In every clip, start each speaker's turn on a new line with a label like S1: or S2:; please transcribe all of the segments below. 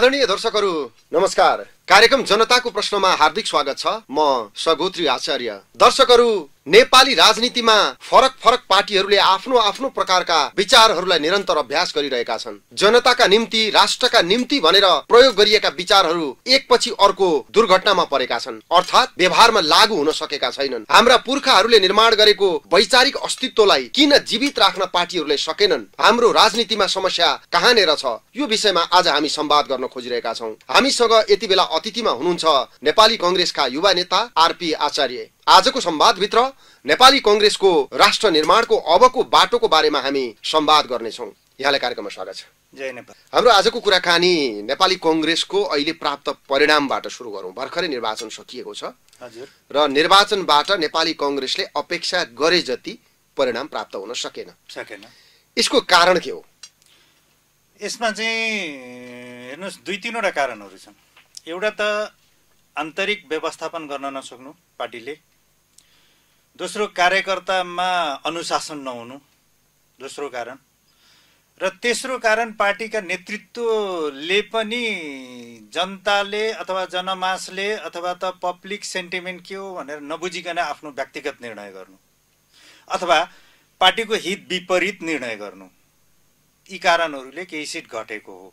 S1: आदरणीय दर्शकहरू नमस्कार कार्यक्रम जनताको प्रश्नमा हार्दिक स्वागत छ म सगोत्री आचार्य दर्शकहरू नेपाली राजनीतिमा फरक फरक पार्टीहरूले आफ्नो आफ्नो प्रकारका विचारहरूलाई निरन्तर अभ्यास गरिरहेका छन् जनताका निम्ति राष्ट्रका निम्ति भनेर प्रयोग गरिएका विचारहरू एकपछि अर्को दुर्घटनामा परेका छन् अर्थात् व्यवहारमा लागू हुन सकेका छैनन् हाम्रा पुर्खाहरूले निर्माण गरेको वैचारिक अस्तित्वलाई किन जीवित राख्न पार्टीहरूले सकेनन् हाम्रो राजनीतिमा समस्या कहाँनिर छ यो विषयमा आज हामी संवाद गर्न खोजिरहेका छौँ हामीसँग यति बेला अतिथिमा हुनुहुन्छ नेपाली कङ्ग्रेसका युवा नेता आरपी आचार्य आजको संवादभित्र नेपाली कङ्ग्रेसको राष्ट्र निर्माणको अबको बाटोको बारेमा हामी संवाद गर्नेछौँ यहाँलाई कार्यक्रममा स्वागत छ जय नेपाल हाम्रो आजको कुराकानी नेपाली कङ्ग्रेसको अहिले प्राप्त परिणामबाट सुरु गरौँ भर्खरै निर्वाचन सकिएको छ हजुर र निर्वाचनबाट नेपाली कङ्ग्रेसले अपेक्षा गरे जति परिणाम प्राप्त हुन सकेन सकेन यसको कारण के हो
S2: यसमा चाहिँ हेर्नुहोस् दुई तिनवटा कारणहरू छन् एउटा त आन्तरिक व्यवस्थापन गर्न नसक्नु पार्टीले दोस्रो कार्यकर्तामा अनुशासन नहुनु दोस्रो कारण र तेस्रो कारण पार्टीका नेतृत्वले पनि जनताले अथवा जनमासले अथवा त पब्लिक सेन्टिमेन्ट के हो भनेर नबुझिकन आफ्नो व्यक्तिगत निर्णय गर्नु अथवा पार्टीको हित विपरीत निर्णय गर्नु यी कारणहरूले केही सिट घटेको हो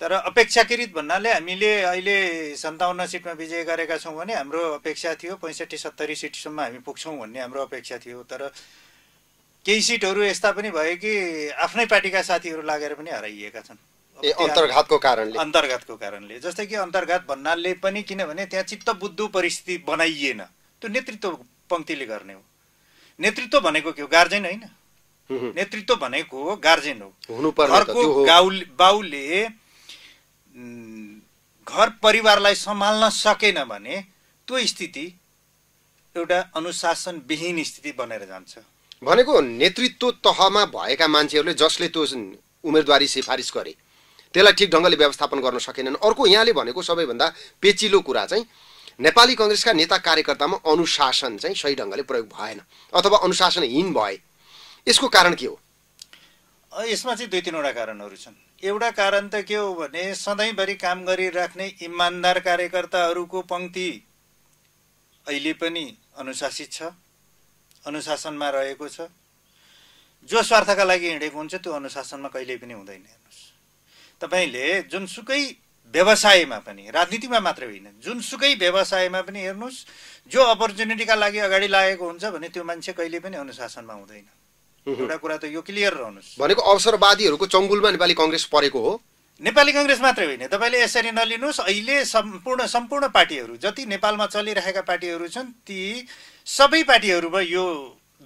S2: तर अपेक्षाकृत भन्नाले हामीले अहिले सन्ताउन्न सिटमा विजय गरेका छौँ भने हाम्रो अपेक्षा थियो पैँसठी सत्तरी सिटसम्म हामी पुग्छौँ भन्ने हाम्रो अपेक्षा थियो तर केही सिटहरू यस्ता पनि भयो कि आफ्नै पार्टीका साथीहरू लागेर पनि हराइएका छन् अन्तर्घातको कारणले अन्तर्घातको कारणले जस्तै कि अन्तर्घात भन्नाले पनि किनभने त्यहाँ चित्त बुद्धु परिस्थिति बनाइएन त्यो नेतृत्व पङ्क्तिले गर्ने हो नेतृत्व भनेको के हो गार्जेन होइन नेतृत्व भनेको गार्जेन
S1: हो घरको गाउले
S2: बाउले घर परिवारलाई सम्हाल्न सकेन भने त्यो स्थिति एउटा अनुशासनविहीन स्थिति बनेर जान्छ
S1: भनेको नेतृत्व तहमा भएका मान्छेहरूले जसले त्यो उम्मेदवारी सिफारिस गरे त्यसलाई ठिक ढङ्गले व्यवस्थापन गर्न सकेनन् अर्को यहाँले भनेको सबैभन्दा पेचिलो कुरा चाहिँ नेपाली कङ्ग्रेसका नेता कार्यकर्तामा अनुशासन चाहिँ सही ढङ्गले प्रयोग भएन अथवा अनुशासनहीन भए यसको कारण के हो
S2: यसमा चाहिँ दुई तिनवटा कारणहरू छन् एउटा कारण त के हो भने सधैँभरि काम गरिराख्ने इमान्दार कार्यकर्ताहरूको पङ्क्ति अहिले पनि अनुशासित छ अनुशासनमा रहेको छ जो स्वार्थका लागि हिँडेको हुन्छ त्यो अनुशासनमा कहिल्यै पनि हुँदैन हेर्नुहोस् तपाईँले जुनसुकै व्यवसायमा पनि राजनीतिमा मात्रै होइन जुनसुकै व्यवसायमा पनि हेर्नुहोस् जो अपर्च्युनिटीका लागि अगाडि लागेको हुन्छ भने त्यो मान्छे कहिले पनि अनुशासनमा हुँदैन एउटा कुरा त यो क्लियर रहनुहोस्
S1: भनेको अवसरवादीहरूको
S2: चङ्गुलमा नेपाली कङ्ग्रेस परेको हो नेपाली कङ्ग्रेस मात्रै होइन तपाईँले यसरी नलिनुहोस् अहिले सम्पूर्ण सम्पूर्ण पार्टीहरू जति नेपालमा चलिरहेका पार्टीहरू छन् ती सबै पार्टीहरूमा यो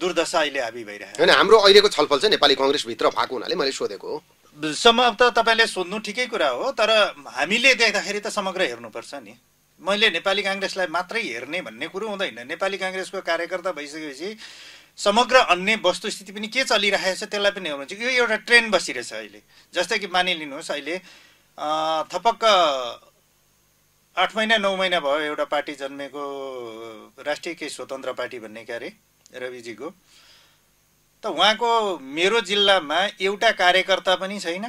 S2: दुर्दशा अहिले हाबी भइरहेको होइन हाम्रो
S1: अहिलेको छलफल चाहिँ नेपाली कङ्ग्रेसभित्र भएको हुनाले मैले सोधेको
S2: हो समाप्त तपाईँले सोध्नु ठिकै कुरा हो तर हामीले देख्दाखेरि त समग्र हेर्नुपर्छ नि मैले नेपाली काङ्ग्रेसलाई मात्रै हेर्ने भन्ने कुरो हुँदैन नेपाली काङ्ग्रेसको कार्यकर्ता भइसकेपछि समग्र अन्य वस्तुस्थिति पनि के चलिरहेको छ त्यसलाई पनि हेर्नुहुन्छ यो एउटा ट्रेन बसिरहेछ अहिले जस्तै कि मानिलिनुहोस् अहिले थपक्क आठ महिना नौ महिना भयो एउटा पार्टी जन्मेको राष्ट्रिय के स्वतन्त्र पार्टी भन्ने अरे रविजीको त उहाँको मेरो जिल्लामा एउटा कार्यकर्ता पनि छैन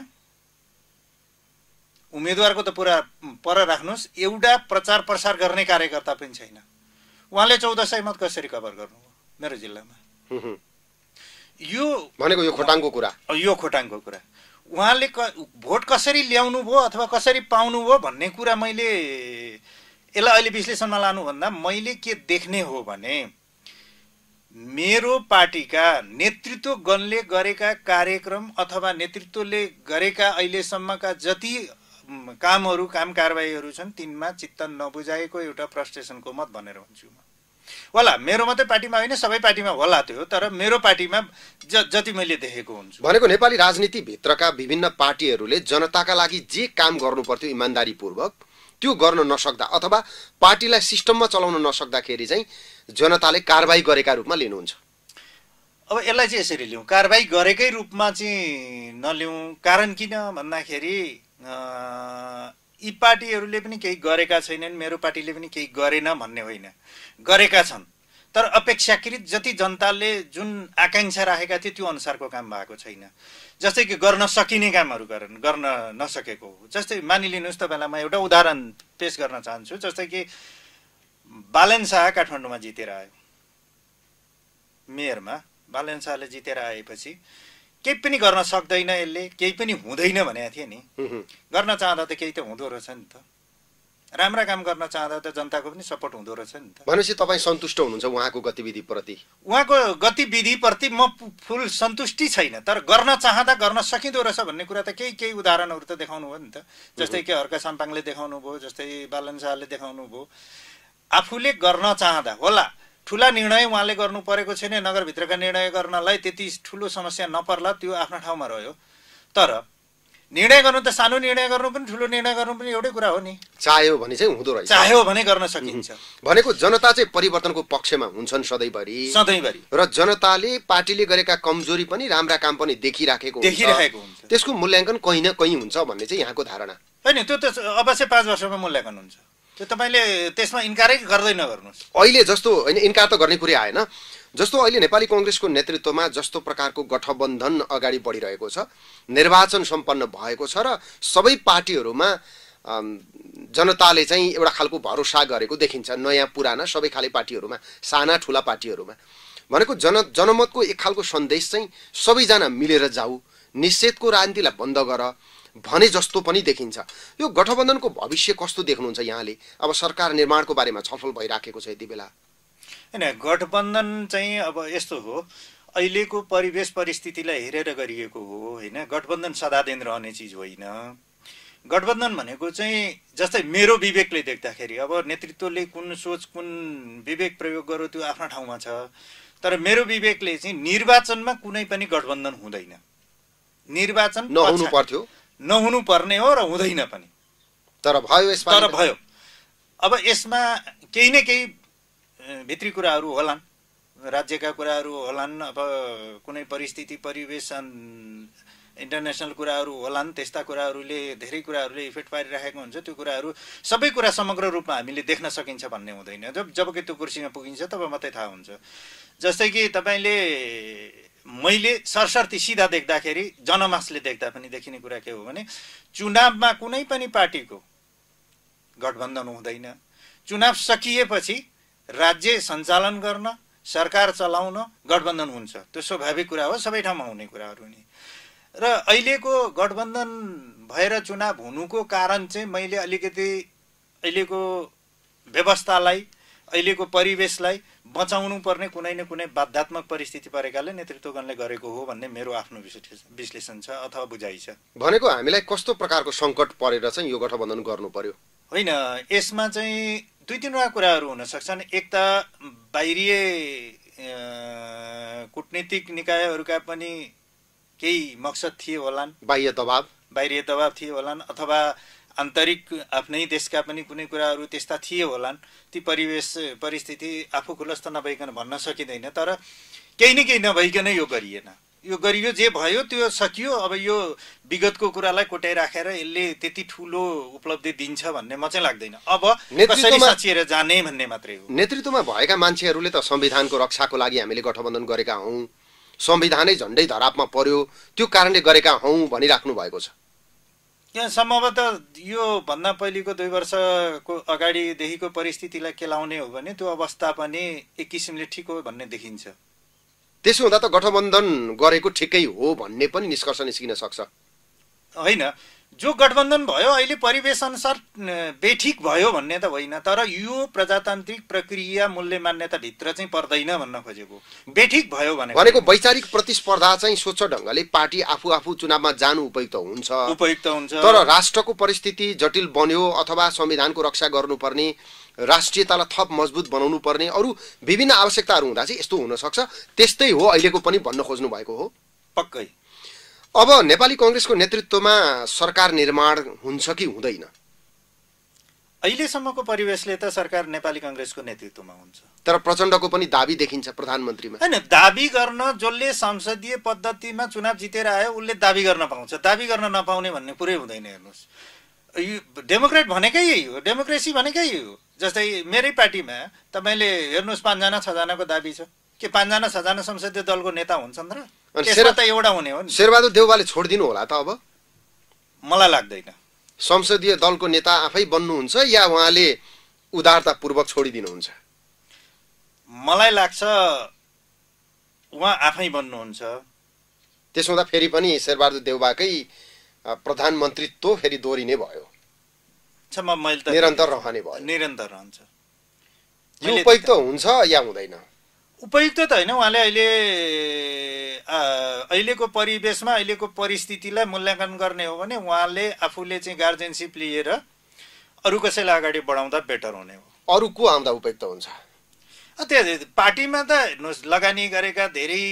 S2: उम्मेदवारको त पुरा पर राख्नुहोस् एउटा प्रचार प्रसार गर्ने कार्यकर्ता पनि छैन उहाँले चौध सय मत कसरी कभर गर्नुभयो मेरो जिल्लामा
S1: यो भनेको यो खोटाङको कुरा यो खोटाङको कुरा
S2: उहाँले भोट कसरी ल्याउनु भयो अथवा कसरी पाउनु पाउनुभयो भन्ने कुरा मैले यसलाई अहिले विश्लेषणमा लानुभन्दा मैले के देख्ने हो भने मेरो पार्टीका नेतृत्व नेतृत्वगणले गरेका कार्यक्रम अथवा नेतृत्वले गरेका अहिलेसम्मका जति कामहरू काम कारवाहीहरू छन् तिनमा चित्त नबुझाएको एउटा फ्रस्ट्रेसनको मत भनेर भन्छु म होला मेरो मात्रै पार्टीमा होइन सबै पार्टीमा होला त्यो तर मेरो पार्टीमा ज जति मैले देखेको हुन्छु भनेको
S1: नेपाली राजनीतिभित्रका विभिन्न पार्टीहरूले जनताका लागि जे काम गर्नु पर्थ्यो इमान्दारीपूर्वक त्यो गर्न नसक्दा अथवा पार्टीलाई सिस्टममा चलाउन नसक्दाखेरि चाहिँ जनताले कारवाही गरेका रूपमा लिनुहुन्छ अब यसलाई चाहिँ यसरी लिउँ कारवाही गरेकै रूपमा
S2: चाहिँ नलिउँ कारण किन भन्दाखेरि यी पार्टीहरूले पनि केही गरेका छैनन् मेरो पार्टीले पनि केही गरेन भन्ने होइन गरेका छन् तर अपेक्षाकृत जति जनताले जुन आकाङ्क्षा राखेका थिए त्यो अनुसारको काम भएको छैन जस्तै कि गर्न सकिने कामहरू गरेन गर्न नसकेको हो जस्तै मानिलिनुहोस् तपाईँलाई म एउटा उदाहरण पेस गर्न चाहन्छु जस्तै कि बालन शाह काठमाडौँमा जितेर आयो मेयरमा बालन शाहले जितेर आएपछि केही पनि गर्न सक्दैन यसले केही पनि हुँदैन भनेको थिएँ नि गर्न चाहँदा त केही त हुँदो रहेछ नि त राम्रा काम गर्न चाहँदा त जनताको पनि सपोर्ट हुँदो रहेछ नि
S1: त भनेपछि तपाईँ सन्तुष्ट हुनुहुन्छ उहाँको गतिविधिप्रति
S2: उहाँको गतिविधिप्रति म फुल सन्तुष्टि छैन तर गर्न चाहँदा गर्न सकिँदो रहेछ भन्ने कुरा त केही केही उदाहरणहरू त देखाउनु भयो नि त जस्तै के हर्का साम्पाङले देखाउनु भयो जस्तै बालन शाहले देखाउनु भयो आफूले गर्न चाहँदा होला ठुला निर्णय उहाँले गर्नु परेको छैन नगरभित्रका निर्णय गर्नलाई त्यति ठुलो समस्या नपर्ला त्यो आफ्नो ठाउँमा रह्यो तर
S1: निर्णय गर्नु त सानो निर्णय गर्नु पनि ठुलो निर्णय गर्नु पनि एउटै कुरा हो नि चाह्यो भने चाहिँ हुँदो रहेछ चाह्यो भने गर्न सकिन्छ भनेको जनता चाहिँ परिवर्तनको पक्षमा हुन्छन् सधैँभरि सधैँभरि र जनताले पार्टीले गरेका कमजोरी पनि राम्रा काम पनि देखिराखेको देखिराखेको हुन्छ त्यसको मूल्याङ्कन कहीँ न कहीँ हुन्छ भन्ने चाहिँ यहाँको धारणा
S2: होइन त्यो त अवश्य पाँच वर्षमा मूल्याङ्कन हुन्छ त्यो तपाईँले त्यसमा इन्कारै गर्दै नगर्नुहोस्
S1: अहिले जस्तो होइन इन्कार त गर्ने कुरै आएन जस्तो अहिले नेपाली कङ्ग्रेसको नेतृत्वमा जस्तो प्रकारको गठबन्धन अगाडि बढिरहेको छ निर्वाचन सम्पन्न भएको छ र सबै पार्टीहरूमा जनताले चाहिँ एउटा खालको भरोसा गरेको देखिन्छ नयाँ पुराना सबै खाले पार्टीहरूमा साना ठुला पार्टीहरूमा भनेको जन जनमतको एक खालको सन्देश चाहिँ सबैजना मिलेर जाऊ निषेधको राजनीतिलाई बन्द गर भने जस्तो पनि देखिन्छ यो गठबन्धनको भविष्य कस्तो देख्नुहुन्छ यहाँले अब सरकार निर्माणको बारेमा छलफल भइराखेको छ यति बेला
S2: होइन गठबन्धन चाहिँ अब यस्तो हो अहिलेको परिवेश परिस्थितिलाई हेरेर गरिएको हो होइन गठबन्धन सदादिन रहने चिज होइन गठबन्धन भनेको चाहिँ जस्तै मेरो विवेकले देख्दाखेरि अब नेतृत्वले कुन सोच कुन विवेक प्रयोग गर्यो त्यो आफ्नो ठाउँमा छ तर मेरो विवेकले चाहिँ निर्वाचनमा कुनै पनि गठबन्धन हुँदैन निर्वाचन नहुनु पर्थ्यो नहुनु पर्ने हो र हुँदैन पनि तर भयो तर भयो अब यसमा केही न केही भित्री कुराहरू होलान् राज्यका कुराहरू होलान् अब कुनै परिस्थिति परिवेश इन्टरनेसनल कुराहरू होलान् त्यस्ता कुराहरूले धेरै कुराहरूले इफेक्ट पारिराखेको हुन्छ त्यो कुराहरू सबै कुरा समग्र रूपमा हामीले देख्न सकिन्छ भन्ने हुँदैन जब जबकि त्यो कुर्सीमा पुगिन्छ तब मात्रै थाहा हुन्छ जस्तै कि तपाईँले मैले सरसर्ती सिधा देख्दाखेरि जनमासले देख्दा पनि देखिने कुरा के हो भने चुनावमा कुनै पनि पार्टीको गठबन्धन हुँदैन चुनाव सकिएपछि राज्य सञ्चालन गर्न सरकार चलाउन गठबन्धन हुन्छ त्यो स्वाभाविक कुरा हो सबै ठाउँमा हुने कुराहरू नि र अहिलेको गठबन्धन भएर चुनाव हुनुको कारण चाहिँ मैले अलिकति अहिलेको व्यवस्थालाई अहिलेको परिवेशलाई बचाउनु पर्ने कुनै न कुनै बाध्यात्मक परिस्थिति परेकाले नेतृत्वगणले गरेको हो भन्ने मेरो आफ्नो विश्लेषण छ अथवा बुझाइ छ
S1: भनेको हामीलाई कस्तो प्रकारको सङ्कट परेर चाहिँ यो गठबन्धन गर्नु पर्यो
S2: होइन यसमा चाहिँ दुई तिनवटा कुराहरू सक्छन् एक त बाहिरिए कुटनीतिक निकायहरूका पनि केही मकसद थिए होलान् बाह्य दबाव बाहिरिय दबाव थिए होलान् अथवा आन्तरिक आफ्नै देशका पनि कुनै कुराहरू त्यस्ता थिए होलान् ती परिवेश परिस्थिति आफू खुलस्त नभइकन भन्न सकिँदैन तर केही न केही नभइकन यो गरिएन यो गरियो जे भयो त्यो सकियो अब यो विगतको कुरालाई कोट्याइराखेर यसले त्यति ठुलो उपलब्धि दिन्छ भन्ने म चाहिँ लाग्दैन अब कसरी साँचिएर जाने भन्ने मात्रै
S1: हो नेतृत्वमा भएका मान्छेहरूले त संविधानको रक्षाको लागि हामीले गठबन्धन गरेका हौँ संविधानै झन्डै धरापमा पर्यो त्यो कारणले गरेका हौँ भनिराख्नु भएको छ
S2: यहाँ सम्भवतः यो भन्दा पहिलेको दुई वर्षको
S1: अगाडिदेखिको परिस्थितिलाई केलाउने हो भने त्यो अवस्था पनि एक किसिमले ठिक हो भन्ने देखिन्छ त्यसो हुँदा त गठबन्धन गरेको ठिकै हो भन्ने पनि निष्कर्ष निस्किन सक्छ होइन जो गठबन्धन भयो अहिले परिवेशअनुसार बेठिक भयो भन्ने त
S2: होइन तर यो प्रजातान्त्रिक प्रक्रिया मूल्य मान्यताभित्र चाहिँ पर्दैन भन्न खोजेको
S1: बेठिक भयो भनेको वैचारिक प्रतिस्पर्धा चाहिँ स्वच्छ ढङ्गले पार्टी आफू आफू चुनावमा जानु उपयुक्त हुन्छ उपयुक्त हुन्छ तर राष्ट्रको परिस्थिति जटिल बन्यो अथवा संविधानको रक्षा गर्नुपर्ने राष्ट्रियतालाई थप मजबुत बनाउनु पर्ने अरू विभिन्न आवश्यकताहरू हुँदा चाहिँ यस्तो हुनसक्छ त्यस्तै हो अहिलेको पनि भन्न खोज्नु भएको हो पक्कै अब नेपाली कङ्ग्रेसको नेतृत्वमा सरकार निर्माण हुन्छ कि हुँदैन अहिलेसम्मको परिवेशले त सरकार नेपाली कङ्ग्रेसको नेतृत्वमा हुन्छ तर प्रचण्डको पनि दाबी देखिन्छ प्रधानमन्त्रीमा होइन दाबी
S2: गर्न जसले संसदीय पद्धतिमा चुनाव जितेर आयो उसले दाबी गर्न पाउँछ दाबी गर्न नपाउने भन्ने कुरै हुँदैन हेर्नुहोस् यो डेमोक्रेट भनेकै यही हो डेमोक्रेसी भनेकै यही हो जस्तै मेरै पार्टीमा तपाईँले हेर्नुहोस् पाँचजना छजनाको दाबी छ के पाँचजना छजना संसदीय दलको नेता हुन्छन् र त एउटा हुने हो नि शेरबहादुर
S1: देउवाले छोडिदिनु होला त अब मलाई लाग्दैन संसदीय दलको नेता आफै बन्नुहुन्छ या उहाँले उदारतापूर्वक छोडिदिनुहुन्छ मलाई लाग्छ उहाँ आफै बन्नुहुन्छ त्यसो हुँदा फेरि पनि शेरबहादुर देउबाकै प्रधानमन्त्रीत्व फेरि दोहोरिने भयो मैले त निरन्तर रहने भयो निरन्तर रहन्छ यो उपयुक्त हुन्छ या हुँदैन उपयुक्त त होइन उहाँले
S2: अहिले अहिलेको परिवेशमा अहिलेको परिस्थितिलाई मूल्याङ्कन गर्ने हो भने उहाँले आफूले चाहिँ गार्जेनसिप लिएर अरू कसैलाई अगाडि बढाउँदा
S1: बेटर हुने हो अरू को आउँदा उपयुक्त हुन्छ
S2: त्यहाँ पार्टीमा त हेर्नुहोस् लगानी गरेका धेरै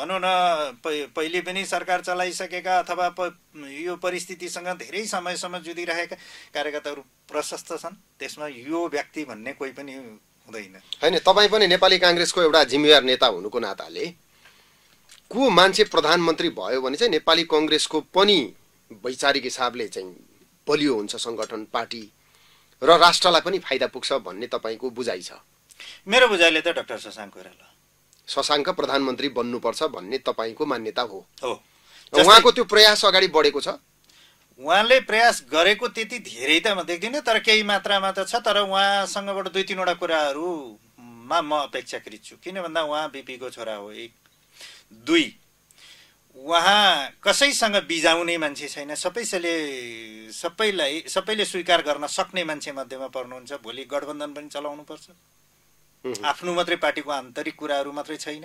S2: भनौँ न पहिले पनि सरकार चलाइसकेका अथवा यो परिस्थितिसँग धेरै समयसम्म जुधिरहेका कार्यकर्ताहरू प्रशस्त छन्
S1: त्यसमा यो व्यक्ति भन्ने कोही पनि हुँदैन होइन तपाईँ पनि नेपाली काङ्ग्रेसको एउटा जिम्मेवार नेता हुनुको नाताले को मान्छे प्रधानमन्त्री भयो भने चाहिँ नेपाली कङ्ग्रेसको पनि वैचारिक हिसाबले चाहिँ बलियो हुन्छ सङ्गठन पार्टी र राष्ट्रलाई पनि फाइदा पुग्छ भन्ने तपाईँको बुझाइ छ मेरो बुझाइले त डाक्टर शशाङ्क कोइराला शशाङ्क प्रधानमन्त्री बन्नुपर्छ भन्ने तपाईँको मान्यता हो उहाँको त्यो प्रयास अगाडि बढेको छ उहाँले प्रयास गरेको त्यति धेरै त म देख्दिनँ तर केही
S2: मात्रामा त छ तर उहाँसँगबाट दुई तिनवटा कुराहरूमा म अपेक्षाकृत छु किन भन्दा उहाँ बिपीको छोरा हो एक दुई उहाँ कसैसँग बिजाउने मान्छे छैन सबैसले सबैलाई सबैले स्वीकार गर्न सक्ने मान्छे मध्येमा पर्नुहुन्छ भोलि गठबन्धन पनि चलाउनुपर्छ आफ्नो मात्रै पार्टीको आन्तरिक कुराहरू मात्रै छैन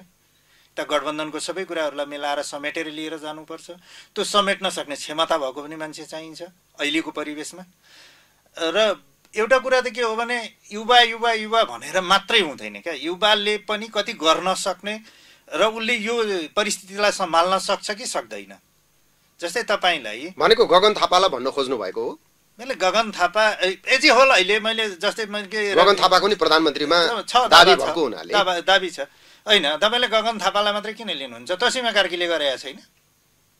S2: त गठबन्धनको सबै कुराहरूलाई मिलाएर समेटेर लिएर जानुपर्छ त्यो समेट्न सक्ने क्षमता भएको पनि मान्छे चाहिन्छ अहिलेको परिवेशमा र एउटा कुरा त के हो भने युवा युवा युवा भनेर मात्रै हुँदैन क्या युवाले पनि कति गर्न सक्ने र उसले यो परिस्थितिलाई सम्हाल्न सक्छ कि सक्दैन जस्तै तपाईँलाई
S1: भनेको गगन थापालाई भन्न खोज्नु भएको हो
S2: मैले गगन थापा एजी होल अहिले मैले जस्तै मैले गगन थापाको नि प्रधानमन्त्रीमा दाबी छ होइन तपाईँले गगन थापालाई मात्रै किन लिनुहुन्छ तसिमा कार्कीले गरेका छैन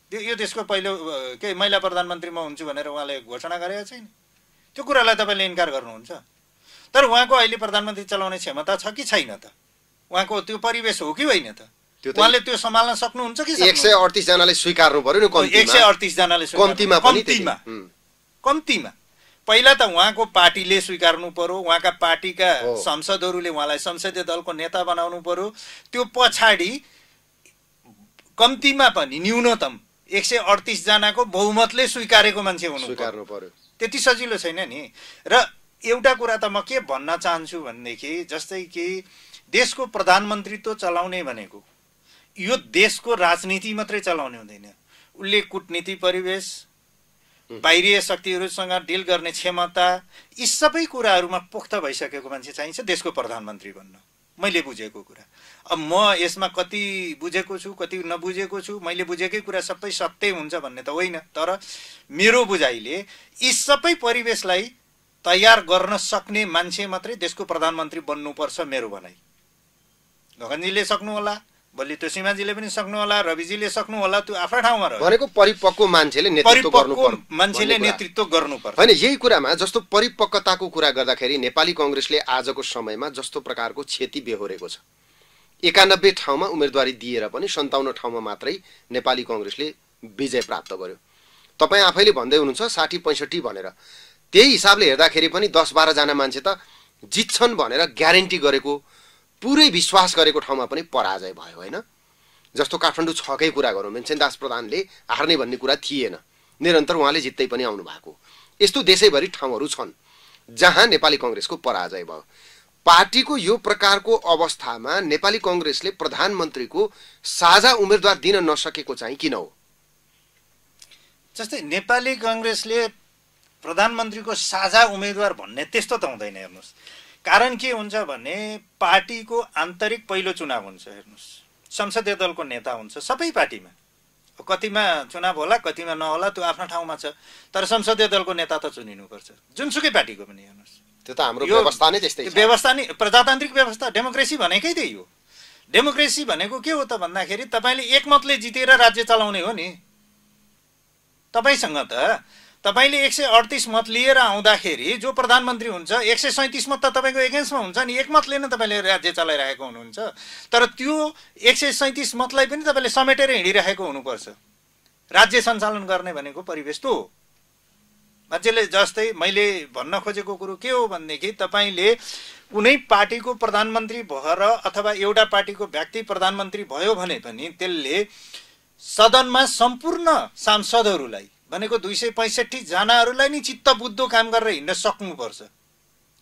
S2: त्यो यो देशको पहिलो के महिला प्रधानमन्त्री म हुन्छु भनेर उहाँले घोषणा गरेका छैन त्यो कुरालाई तपाईँले इन्कार गर्नुहुन्छ तर उहाँको अहिले प्रधानमन्त्री चलाउने क्षमता छ कि छैन त उहाँको त्यो परिवेश हो कि होइन त उहाँले त्यो सम्हाल्न सक्नुहुन्छ कि एक सय
S1: अडतिसजनाले स्वीकार्नु पर्यो नि एक सय
S2: अडतिसजनाले कम्तीमा कम्तीमा पहिला त उहाँको पार्टीले स्वीकार्नु पर्यो उहाँका पार्टीका सांसदहरूले उहाँलाई संसदीय दलको नेता बनाउनु पर्यो त्यो पछाडि कम्तीमा पनि न्यूनतम एक सय अडतिसजनाको बहुमतले स्वीकारेको मान्छे हुनु स्वीकार्नु पर्यो त्यति सजिलो छैन नि र एउटा कुरा त म के भन्न चाहन्छु भनेदेखि जस्तै कि देशको प्रधानमन्त्रीत्व चलाउने भनेको यो देशको राजनीति मात्रै चलाउने हुँदैन उसले कुटनीति परिवेश Mm-hmm. बाहिरीय शक्तिहरूसँग डिल गर्ने क्षमता यी सबै कुराहरूमा पोख्त भइसकेको मान्छे चाहिन्छ देशको प्रधानमन्त्री बन्न मैले बुझेको कुरा अब म यसमा कति बुझेको छु कति नबुझेको छु मैले बुझेकै कुरा सबै सत्य हुन्छ भन्ने त होइन तर मेरो बुझाइले यी सबै परिवेशलाई तयार गर्न सक्ने मान्छे मात्रै देशको प्रधानमन्त्री बन्नुपर्छ मेरो भनाइ गगनजीले सक्नुहोला भोलि त्यो सिमाजीले पनि होला रविजीले सक्नु होला त्यो आफ्नो ठाउँमा भनेको
S1: परिपक्व मान्छेले नेतृत्व गर्नु मान्छेले नेतृत्व पर्छ होइन यही कुरामा जस्तो परिपक्वताको कुरा गर्दाखेरि नेपाली कङ्ग्रेसले आजको समयमा जस्तो प्रकारको क्षति बेहोरेको छ एकानब्बे ठाउँमा उम्मेदवारी दिएर पनि सन्ताउन्न ठाउँमा मात्रै नेपाली कङ्ग्रेसले विजय प्राप्त गर्यो तपाईँ आफैले भन्दै हुनुहुन्छ साठी पैँसठी भनेर त्यही हिसाबले हेर्दाखेरि पनि दस बाह्रजना मान्छे त जित्छन् भनेर ग्यारेन्टी गरेको पुरै विश्वास गरेको ठाउँमा पनि पराजय भयो होइन जस्तो काठमाडौँ छकै कुरा गरौँ दास प्रधानले हार्ने भन्ने कुरा थिएन निरन्तर उहाँले जित्दै पनि आउनु भएको यस्तो देशैभरि ठाउँहरू छन् जहाँ नेपाली कङ्ग्रेसको पराजय भयो पार्टीको यो प्रकारको अवस्थामा नेपाली कङ्ग्रेसले प्रधानमन्त्रीको साझा उम्मेद्वार दिन नसकेको चाहिँ किन हो जस्तै नेपाली कङ्ग्रेसले प्रधानमन्त्रीको साझा उम्मेद्वार भन्ने
S2: त्यस्तो त हुँदैन हेर्नुहोस् कारण के हुन्छ भने पार्टीको आन्तरिक पहिलो चुनाव हुन्छ हेर्नुहोस् संसदीय दलको नेता हुन्छ सबै पार्टीमा कतिमा चुनाव होला कतिमा नहोला त्यो आफ्नो ठाउँमा छ तर संसदीय दलको नेता त चुनिनुपर्छ जुनसुकै पार्टीको पनि हेर्नुहोस् त्यो त हाम्रो व्यवस्था नै त्यस्तै व्यवस्था नै प्रजातान्त्रिक व्यवस्था डेमोक्रेसी भनेकै त्यही हो डेमोक्रेसी भनेको के हो त भन्दाखेरि तपाईँले एकमतले जितेर राज्य चलाउने हो नि तपाईँसँग त तपाईँले एक सय अडतिस मत लिएर आउँदाखेरि जो प्रधानमन्त्री हुन्छ एक सय सैँतिस मत त तपाईँको एगेन्स्टमा हुन्छ नि एक मतले नै तपाईँले राज्य चलाइरहेको हुनुहुन्छ तर त्यो एक सय सैँतिस मतलाई पनि तपाईँले समेटेर हिँडिरहेको हुनुपर्छ राज्य सञ्चालन गर्ने भनेको परिवेश त हो मान्छेले जस्तै मैले भन्न खोजेको कुरो के हो भनेदेखि तपाईँले कुनै पार्टीको प्रधानमन्त्री भएर अथवा एउटा पार्टीको व्यक्ति प्रधानमन्त्री भयो भने पनि त्यसले सदनमा सम्पूर्ण सांसदहरूलाई भनेको दुई सय पैँसठी जनाहरूलाई नै चित्त बुझ्दो काम गरेर हिँड्न सक्नुपर्छ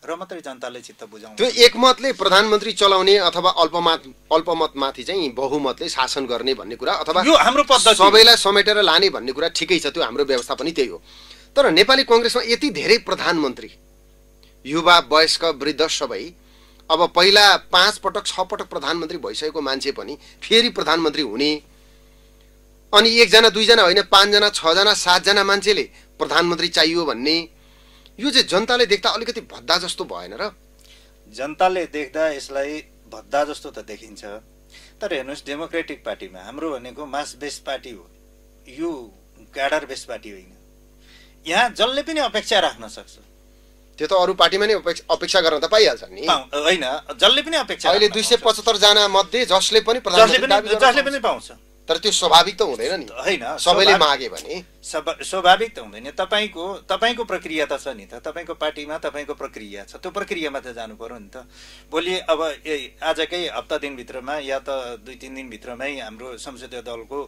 S2: र मात्रै जनताले चित्त बुझाउँछ त्यो
S1: एकमतले प्रधानमन्त्री चलाउने अथवा अल्पमत अल्पमतमाथि चाहिँ बहुमतले शासन गर्ने भन्ने कुरा अथवा यो हाम्रो सबैलाई समेटेर लाने भन्ने कुरा ठिकै छ त्यो हाम्रो व्यवस्था पनि त्यही हो तर नेपाली कङ्ग्रेसमा यति धेरै प्रधानमन्त्री युवा वयस्क वृद्ध सबै अब पहिला पाँच पटक छ पटक प्रधानमन्त्री भइसकेको मान्छे पनि फेरि प्रधानमन्त्री हुने अनि एकजना दुईजना होइन पाँचजना छजना सातजना मान्छेले प्रधानमन्त्री चाहियो भन्ने यो चाहिँ जनताले देख्दा अलिकति भद्दा जस्तो भएन र जनताले देख्दा यसलाई भद्दा जस्तो त देखिन्छ
S2: तर हेर्नुहोस् डेमोक्रेटिक पार्टीमा हाम्रो भनेको मास बेस पार्टी हो यो
S1: क्याडर बेस पार्टी होइन यहाँ जसले पनि अपेक्षा राख्न सक्छ त्यो त अरू पार्टीमा नै अपेक्षा गर्न त पाइहाल्छ नि होइन जसले पनि अपेक्षा अहिले दुई सय पचहत्तरजना मध्ये जसले पनि जसले पनि पाउँछ तर त्यो स्वाभाविक त हुँदैन नि होइन सबैले मागे भने
S2: स्वाभाविक त हुँदैन तपाईँको तपाईँको प्रक्रिया त छ नि त तपाईँको पार्टीमा तपाईँको प्रक्रिया छ त्यो प्रक्रियामा त जानु पऱ्यो नि त भोलि अब आजकै हप्ता दिनभित्रमा या त दुई तिन दिनभित्रमै हाम्रो संसदीय दलको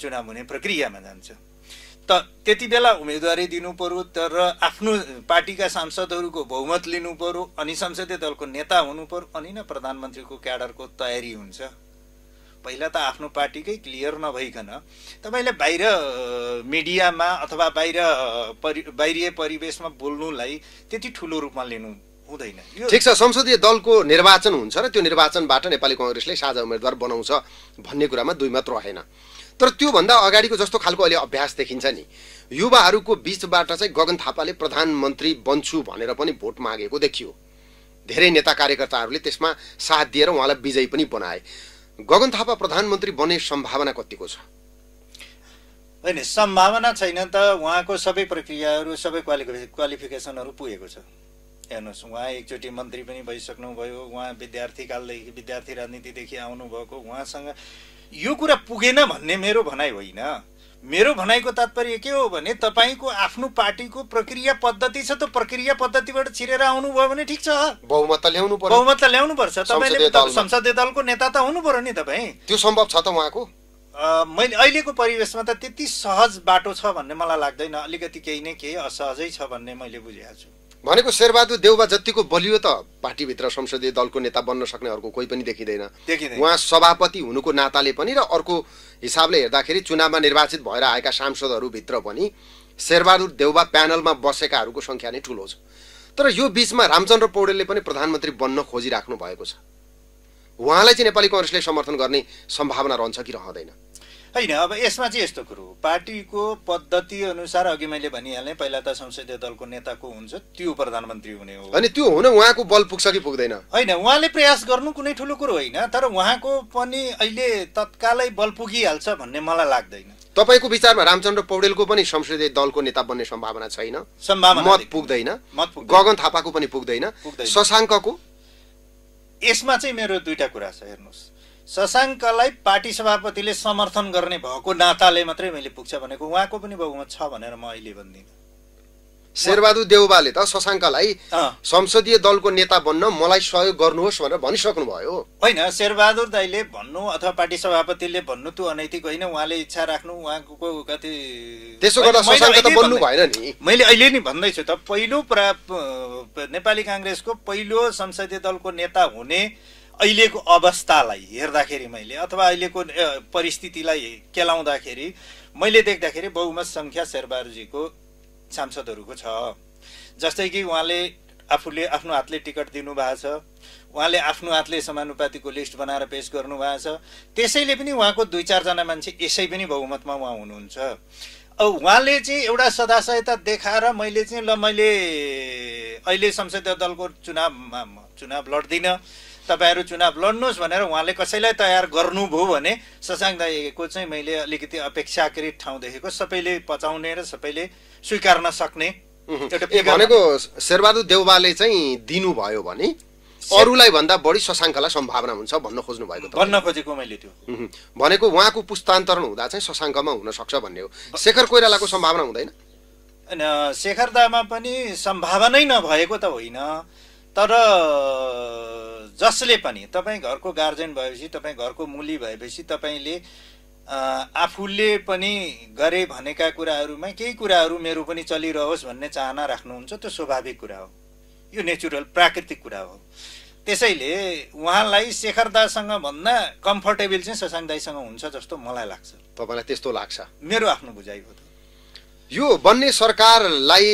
S2: चुनाव हुने प्रक्रियामा जान्छ त त्यति बेला उम्मेदवारी दिनु पऱ्यो तर आफ्नो पार्टीका सांसदहरूको बहुमत लिनु पऱ्यो अनि संसदीय दलको नेता हुनु पऱ्यो अनि न प्रधानमन्त्रीको क्याडरको तयारी हुन्छ पहिला त आफ्नो पार्टीकै क्लियर नभइकन तपाईँले बाहिर मिडियामा अथवा बाहिर परि बाहिरी परिवेशमा बोल्नुलाई त्यति ठुलो रूपमा
S1: लिनु हुँदैन ठिक छ संसदीय दलको निर्वाचन हुन्छ र त्यो निर्वाचनबाट नेपाली कङ्ग्रेसले साझा उम्मेद्वार बनाउँछ भन्ने कुरामा दुई मात्र रहेन तर त्योभन्दा अगाडिको जस्तो खालको अहिले अभ्यास देखिन्छ नि युवाहरूको बिचबाट चाहिँ गगन थापाले प्रधानमन्त्री बन्छु भनेर पनि भोट मागेको देखियो धेरै नेता कार्यकर्ताहरूले त्यसमा साथ दिएर उहाँलाई विजयी पनि बनाए गगन थापा प्रधानमन्त्री बन्ने सम्भावना कतिको छ होइन सम्भावना छैन त उहाँको सबै प्रक्रियाहरू सबै क्वालिफि क्वालिफिकेसनहरू पुगेको छ
S2: हेर्नुहोस् उहाँ एकचोटि मन्त्री पनि भइसक्नुभयो उहाँ विद्यार्थी कालदेखि विद्यार्थी राजनीतिदेखि आउनुभएको उहाँसँग यो कुरा पुगेन भन्ने मेरो भनाइ होइन मेरो भनाइको तात्पर्य के हो भने तपाईँको आफ्नो पार्टीको प्रक्रिया पद्धति छ त प्रक्रिया पद्धतिबाट छिरेर आउनुभयो भने ठिक छ
S1: बहुमत ल्याउनु पर्छ बहुमत
S2: त ल्याउनु पर्छ तपाईँले संसदीय दलको नेता त हुनु पर्यो नि तपाईँ त्यो सम्भव छ त उहाँको मैले अहिलेको परिवेशमा त त्यति सहज बाटो छ भन्ने मलाई लाग्दैन अलिकति केही नै केही असहजै छ भन्ने मैले बुझेको छु
S1: भनेको शेरबहादुर देउबा जतिको बलियो त पार्टीभित्र संसदीय दलको नेता बन्न सक्ने अर्को कोही पनि देखिँदैन उहाँ सभापति हुनुको नाताले पनि र अर्को हिसाबले हेर्दाखेरि चुनावमा निर्वाचित भएर आएका सांसदहरूभित्र पनि शेरबहादुर देउबा प्यानलमा बसेकाहरूको सङ्ख्या नै ठुलो छ तर यो बिचमा रामचन्द्र पौडेलले पनि प्रधानमन्त्री बन्न खोजिराख्नु भएको छ उहाँलाई चाहिँ नेपाली कङ्ग्रेसले समर्थन गर्ने सम्भावना रहन्छ कि रहँदैन होइन अब यसमा चाहिँ यस्तो कुरो पार्टीको
S2: पद्धति अनुसार अघि मैले भनिहालेँ पहिला त संसदीय दलको नेताको हुन्छ त्यो प्रधानमन्त्री हुने हो
S1: अनि त्यो हुन उहाँको बल पुग्छ कि पुग्दैन
S2: होइन उहाँले प्रयास गर्नु कुनै ठुलो कुरो होइन तर उहाँको
S1: पनि अहिले तत्कालै बल पुगिहाल्छ भन्ने मलाई लाग्दैन तपाईँको विचारमा रामचन्द्र पौडेलको पनि संसदीय दलको नेता बन्ने सम्भावना छैन मत पुग्दैन गगन थापाको पनि पुग्दैन शशाङ्कको यसमा चाहिँ मेरो दुईटा कुरा छ हेर्नुहोस्
S2: शशाङ्कलाई पार्टी सभापतिले समर्थन गर्ने भएको नाताले मात्रै मैले पुग्छ भनेको उहाँको पनि बहुमत छ भनेर म अहिले भन्दिनँ
S1: शेरबहादुर देउबाले त शशाङ्कलाई संसदीय दलको नेता बन्न मलाई सहयोग गर्नुहोस् भनेर भनिसक्नु भयो
S2: होइन शेरबहादुर दाईले भन्नु अथवा पार्टी सभापतिले भन्नु त अनैतिक होइन उहाँले इच्छा राख्नु उहाँको कति
S1: त्यसो गर्दा शशाङ्क त बन्नु भएन नि मैले अहिले
S2: नि भन्दैछु त पहिलो नेपाली काङ्ग्रेसको पहिलो संसदीय दलको नेता हुने अहिलेको अवस्थालाई हेर्दाखेरि मैले अथवा अहिलेको परिस्थितिलाई केलाउँदाखेरि मैले देख्दाखेरि बहुमत सङ्ख्या शेरबहाजीको सांसदहरूको छ जस्तै कि उहाँले आफूले आफ्नो हातले टिकट दिनुभएको छ उहाँले आफ्नो हातले समानुपातिको लिस्ट बनाएर पेस गर्नुभएको छ त्यसैले पनि उहाँको दुई चारजना मान्छे यसै पनि बहुमतमा उहाँ हुनुहुन्छ अब उहाँले चाहिँ एउटा सदाशयता देखाएर मैले चाहिँ ल मैले अहिले संसदीय दलको चुनावमा चुनाव लड्दिनँ तपाईँहरू चुनाव लड्नुहोस् भनेर उहाँले कसैलाई तयार गर्नुभयो भने शशाङ्क दाईको चाहिँ मैले अलिकति अपेक्षाकृत ठाउँ देखेको सबैले पचाउने र सबैले स्वीकार्न सक्ने भनेको
S1: शेरबहादुर देउबाले चाहिँ दिनुभयो भने अरूलाई भन्दा बढी शशाङ्कलाई सम्भावना हुन्छ भन्न खोज्नु भएको भन्न खोजेको मैले त्यो भनेको उहाँको पुस्तान्तरण हुँदा चाहिँ शशाङ्कमा सक्छ भन्ने हो शेखर कोइरालाको सम्भावना हुँदैन शेखर दामा पनि सम्भावनै नभएको त होइन
S2: तर जसले पनि तपाईँ घरको गार्जेन भएपछि तपाईँ घरको मुली भएपछि तपाईँले आफूले पनि गरे भनेका कुराहरूमा केही कुराहरू मेरो पनि चलिरहोस् भन्ने चाहना राख्नुहुन्छ त्यो स्वाभाविक कुरा हो यो नेचुरल प्राकृतिक कुरा हो त्यसैले उहाँलाई शेखर दासँग भन्दा कम्फर्टेबल चाहिँ सशाङ दाईसँग हुन्छ जस्तो मलाई लाग्छ
S1: तपाईँलाई त्यस्तो लाग्छ मेरो आफ्नो बुझाइ हो यो बन्ने सरकारलाई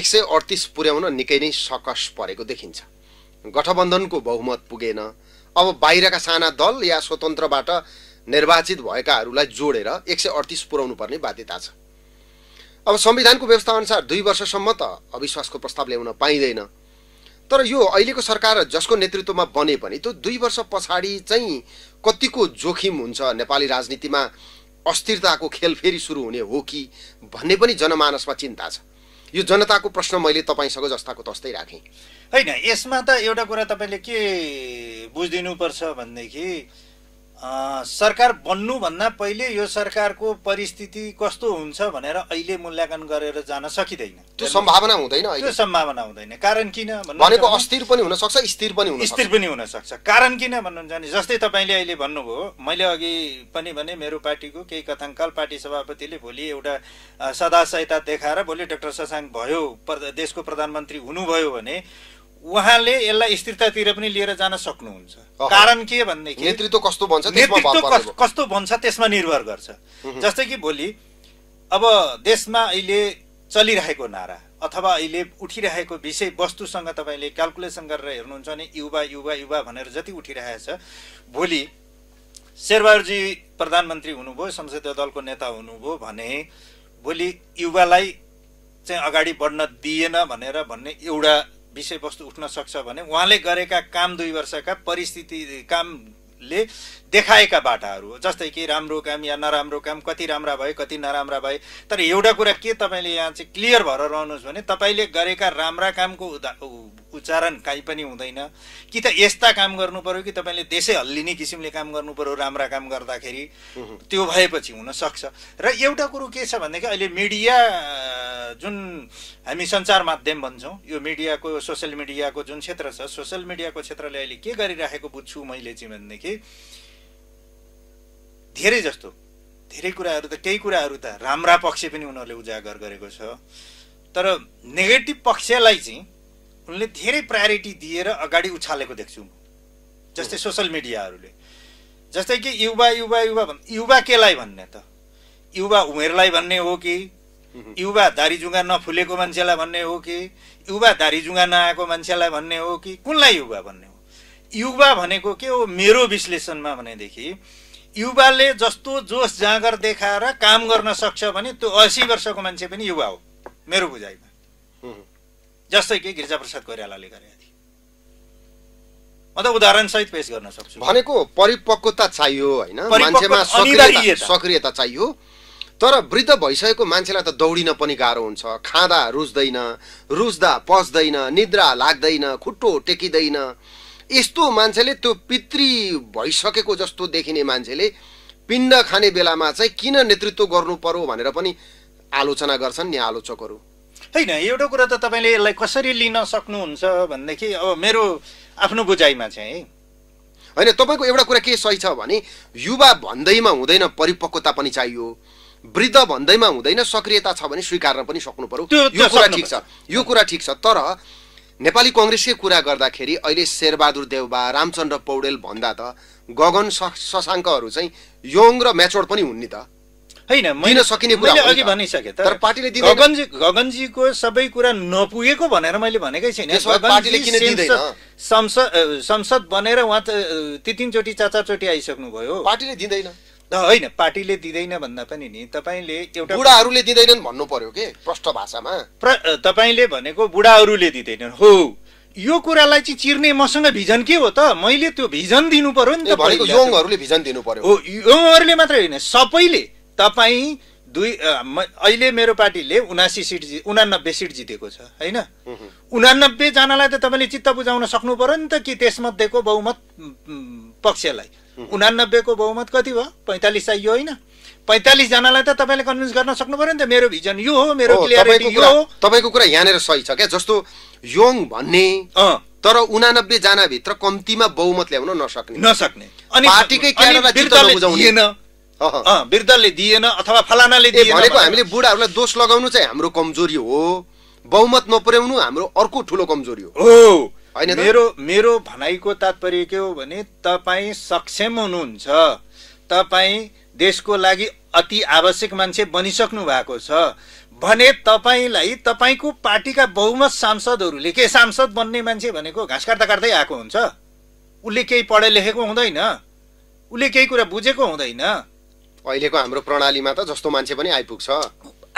S1: एक सय अडतिस पुर्याउन निकै नै सकस परेको देखिन्छ गठबन्धनको बहुमत पुगेन अब बाहिरका साना दल या स्वतन्त्रबाट निर्वाचित भएकाहरूलाई जोडेर एक सय अडतिस पुर्याउनु पर्ने बाध्यता छ अब संविधानको व्यवस्था अनुसार दुई वर्षसम्म त अविश्वासको प्रस्ताव ल्याउन पाइँदैन तर यो अहिलेको सरकार जसको नेतृत्वमा बने पनि त्यो दुई वर्ष पछाडि चाहिँ कतिको जोखिम हुन्छ नेपाली राजनीतिमा अस्थिरताको खेल फेरि सुरु हुने हो कि भन्ने पनि जनमानसमा चिन्ता छ यो जनताको प्रश्न मैले तपाईँसँग जस्ताको तस्तै राखेँ होइन यसमा त एउटा कुरा तपाईँले के बुझिदिनुपर्छ भनेदेखि
S2: सरकार बन्नुभन्दा पहिले यो सरकारको परिस्थिति कस्तो हुन्छ भनेर अहिले मूल्याङ्कन गरेर जान सकिँदैन त्यो सम्भावना हुँदैन त्यो सम्भावना हुँदैन कारण किन भनेको अस्थिर पनि
S1: हुनसक्छ स्थिर पनि स्थिर पनि हुनसक्छ
S2: कारण किन भन्नुहुन्छ भने जस्तै तपाईँले अहिले भन्नुभयो मैले अघि पनि भने मेरो पार्टीको केही कथाङ्कल पार्टी सभापतिले भोलि एउटा सदा सहायता देखाएर भोलि डाक्टर शशाङ्क भयो देशको प्रधानमन्त्री हुनुभयो भने उहाँले यसलाई स्थिरतातिर पनि लिएर जान सक्नुहुन्छ कारण के भनेदेखि नेतृत्व कस्तो भन्छ नेतृत्व कस्तो भन्छ त्यसमा निर्भर गर्छ जस्तै कि भोलि अब देशमा अहिले चलिरहेको नारा अथवा अहिले उठिरहेको विषय वस्तुसँग तपाईँले क्यालकुलेसन गरेर हेर्नुहुन्छ भने युवा युवा युवा भनेर जति उठिरहेछ भोलि शेरबहादुरजी प्रधानमन्त्री हुनुभयो संसदीय दलको नेता हुनुभयो भने भोलि युवालाई चाहिँ अगाडि बढ्न दिएन भनेर भन्ने एउटा विषयवस्तु उठ्न सक्छ भने उहाँले गरेका काम दुई वर्षका परिस्थिति कामले देखाएका बाटाहरू हो जस्तै कि राम्रो काम या नराम्रो काम कति राम्रा भए कति नराम्रा भए तर एउटा कुरा के तपाईँले यहाँ चाहिँ क्लियर भएर रहनुहोस् भने तपाईँले गरेका राम्रा कामको उदा उच्चारण काहीँ पनि हुँदैन कि त यस्ता काम गर्नु पऱ्यो कि तपाईँले देशै हल्लिने किसिमले काम गर्नु पऱ्यो राम्रा काम गर्दाखेरि त्यो भएपछि हुनसक्छ र एउटा कुरो के छ भनेदेखि अहिले मिडिया जुन हामी सञ्चार माध्यम भन्छौँ यो मिडियाको सोसियल मिडियाको जुन क्षेत्र छ सोसियल मिडियाको क्षेत्रले अहिले के गरिराखेको बुझ्छु मैले चाहिँ भनेदेखि धेरै जस्तो धेरै कुराहरू त केही कुराहरू त राम्रा पक्ष पनि उनीहरूले उजागर गरेको छ तर नेगेटिभ पक्षलाई चाहिँ उनले धेरै प्रायोरिटी दिएर अगाडि उछालेको देख्छु म जस्तै सोसल मिडियाहरूले जस्तै कि युवा युवा युवा भन् युवा केलाई भन्ने त युवा उमेरलाई भन्ने हो कि युवा दारीजुङ्गा नफुलेको मान्छेलाई भन्ने हो कि युवा दारीजुङ्गा नआएको मान्छेलाई भन्ने हो कि कुनलाई युवा भन्ने हो युवा भनेको के हो मेरो विश्लेषणमा भनेदेखि युवाले जस्तो जोस जाँगर देखाएर काम गर्न सक्छ भने त्यो असी वर्षको मान्छे पनि युवा हो मेरो बुझाइमा जस्तै कि गिरिजाप्रसाद कोइरालाले गरेका थिए म त उदाहरणसहित पेश गर्न सक्छु
S1: भनेको परिपक्वता चाहियो होइन मान्छेमा सक्रियता चाहियो तर वृद्ध भइसकेको मान्छेलाई त दौडिन पनि गाह्रो हुन्छ खाँदा रुच्दैन रुच्दा पस्दैन निद्रा लाग्दैन खुट्टो टेकिँदैन यस्तो मान्छेले त्यो पितृ भइसकेको जस्तो देखिने मान्छेले पिण्ड खाने बेलामा चाहिँ किन नेतृत्व गर्नु पर्यो भनेर पनि आलोचना गर्छन् यहाँ आलोचकहरू होइन एउटा कुरा त तपाईँले यसलाई कसरी लिन सक्नुहुन्छ भनेदेखि अब मेरो आफ्नो बुझाइमा चाहिँ होइन तपाईँको एउटा कुरा के सही छ भने युवा भन्दैमा हुँदैन परिपक्वता पनि चाहियो वृद्ध भन्दैमा हुँदैन सक्रियता छ भने स्वीकार्न पनि सक्नु पर्यो यो कुरा ठिक छ यो कुरा ठिक छ तर नेपाली कङ्ग्रेसकै कुरा गर्दाखेरि अहिले शेरबहादुर देउबा रामचन्द्र पौडेल भन्दा त गगन शशाङ्कहरू चाहिँ यङ र मेच्योर पनि हुन् नि त होइन मैले सकिने कुरा अघि भनिसकेँ
S2: तर पार्टीले गगनजी गगनजीको सबै कुरा नपुगेको भनेर मैले भनेकै छैन संसद बनेर उहाँ त तिन तिनचोटि चार चारचोटि आइसक्नुभयो पार्टीले दिँदैन होइन पार्टीले दिँदैन भन्दा पनि नि तपाईँले एउटा बुढाहरूले
S1: दिँदैनन् भन्नु पर्यो के प्रष्ट भाषामा तपाईँले भनेको बुढाहरूले दिँदैनन्
S2: हो यो कुरालाई चाहिँ चिर्ने मसँग भिजन के हो त मैले त्यो भिजन दिनु पर्यो नि त भनेको यङहरूले
S1: भिजन दिनु पर्यो हो
S2: यङहरूले मात्रै होइन सबैले तपाईँ
S1: दुई अहिले
S2: मेरो पार्टीले उनासी सिट जि उनानब्बे सिट जितेको छ होइन उनानब्बेजनालाई त तपाईँले चित्त बुझाउन सक्नु पर्यो नि त कि त्यसमध्येको बहुमत पक्षलाई उनानब्बेको बहुमत कति भयो पैँतालिस चाहियो होइन पैँतालिसजनालाई त तपाईँले कन्भिन्स गर्न सक्नु पऱ्यो नि त
S1: मेरो भिजन यो हो मेरो क्लियरिटी यो हो तपाईँको कुरा यहाँनिर सही छ क्या जस्तो योङ भन्ने तर उनानब्बे जनाभित्र कम्तीमा बहुमत ल्याउन नसक्ने नसक्ने अनि पार्टीकै वृद्धले दिएन अथवा फलानाले दिएन भनेको हामीले बुढाहरूलाई दोष लगाउनु चाहिँ हाम्रो कमजोरी हो बहुमत नपुर्याउनु हाम्रो अर्को ठुलो कमजोरी हो मेरो मेरो भनाइको तात्पर्य के हो भने तपाईँ सक्षम हुनुहुन्छ
S2: तपाईँ देशको लागि अति आवश्यक मान्छे बनिसक्नु भएको छ भने तपाईँलाई तपाईँको पार्टीका बहुमत सांसदहरूले के सांसद बन्ने मान्छे भनेको घाँस काट्दा काट्दै आएको हुन्छ उसले केही पढे लेखेको हुँदैन उसले केही कुरा बुझेको हुँदैन अहिलेको हाम्रो प्रणालीमा त जस्तो मान्छे पनि आइपुग्छ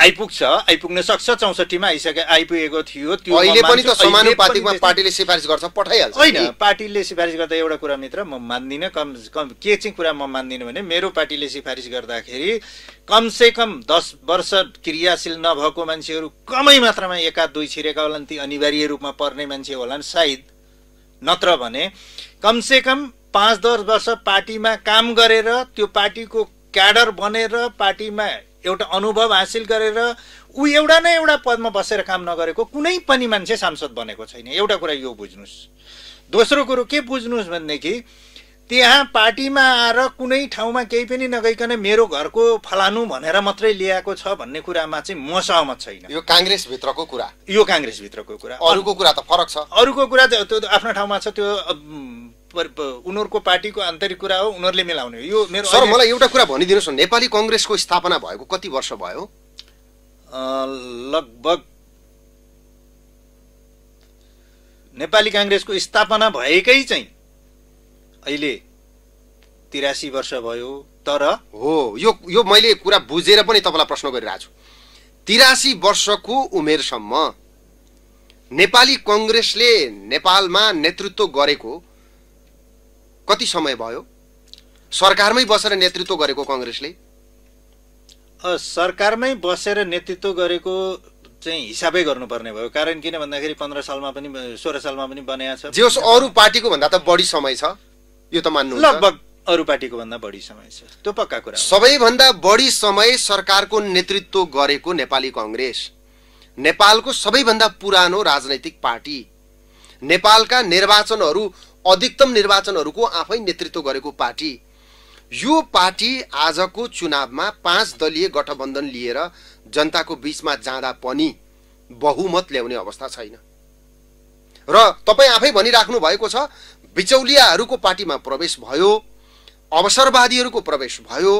S2: आइपुग्छ आइपुग्न सक्छ चौसठीमा आइसके आइपुगेको थियो त्यो अहिले पनि त समानुपातिकमा पार्टीले सिफारिस गर्छ पठाइहाल्छ होइन पार्टीले सिफारिस गर्दा एउटा कुरा मित्र म मान्दिनँ कम कम के चाहिँ कुरा म मान्दिनँ भने मेरो पार्टीले सिफारिस गर्दाखेरि कमसेकम कम दस वर्ष क्रियाशील नभएको मान्छेहरू कमै मात्रामा एका दुई छिरेका होलान् ती अनिवार्य रूपमा पर्ने मान्छे होलान् सायद नत्र भने कमसेकम कम पाँच दस वर्ष पार्टीमा काम गरेर त्यो पार्टीको क्याडर बनेर पार्टीमा एउटा अनुभव हासिल गरेर ऊ एउटा न एउटा पदमा बसेर काम नगरेको कुनै पनि मान्छे सांसद बनेको छैन एउटा कुरा यो बुझ्नुहोस् दोस्रो कुरो के बुझ्नुहोस् भनेदेखि त्यहाँ पार्टीमा आएर कुनै ठाउँमा केही पनि नगइकन मेरो घरको फलानु भनेर मात्रै ल्याएको छ भन्ने कुरामा चाहिँ म सहमत छैन यो काङ्ग्रेसभित्रको कुरा यो काङ्ग्रेसभित्रको कुरा अरूको कुरा त फरक छ अरूको कुरा त्यो आफ्नो ठाउँमा छ त्यो उनीहरूको पार्टीको आन्तरिक कुरा हो उनीहरूले मिलाउने यो मेरो सर मलाई एउटा
S1: कुरा भनिदिनुहोस् न नेपाली कङ्ग्रेसको स्थापना भएको कति वर्ष भयो
S2: लगभग नेपाली काङ्ग्रेसको स्थापना भएकै चाहिँ अहिले तिरासी
S1: वर्ष भयो तर हो यो यो मैले कुरा बुझेर पनि तपाईँलाई प्रश्न गरिरहेको छु तिरासी वर्षको उमेरसम्म नेपाली कङ्ग्रेसले नेपालमा नेतृत्व गरेको कति समय भयो सरकारमै बसेर नेतृत्व गरेको कङ्ग्रेसले सरकारमै बसेर
S2: नेतृत्व गरेको चाहिँ हिसाबै गर्नुपर्ने भयो कारण किन भन्दाखेरि पन्ध्र सालमा पनि सोह्र सालमा पनि बनाएको छ होस्
S1: अरू पार्टीको भन्दा त बढी समय छ यो त मान्नु लगभग अरू पार्टीको भन्दा बढी समय छ त्यो पक्का कुरा सबैभन्दा बढी समय सरकारको नेतृत्व गरेको नेपाली कङ्ग्रेस नेपालको सबैभन्दा पुरानो राजनैतिक पार्टी नेपालका निर्वाचनहरू अधिकतम निर्वाचनहरूको आफै नेतृत्व गरेको पार्टी यो पार्टी आजको चुनावमा पाँच दलीय गठबन्धन लिएर जनताको बिचमा जाँदा पनि बहुमत ल्याउने अवस्था छैन र तपाईँ आफै भनिराख्नु भएको छ बिचौलियाहरूको पार्टीमा प्रवेश भयो अवसरवादीहरूको प्रवेश भयो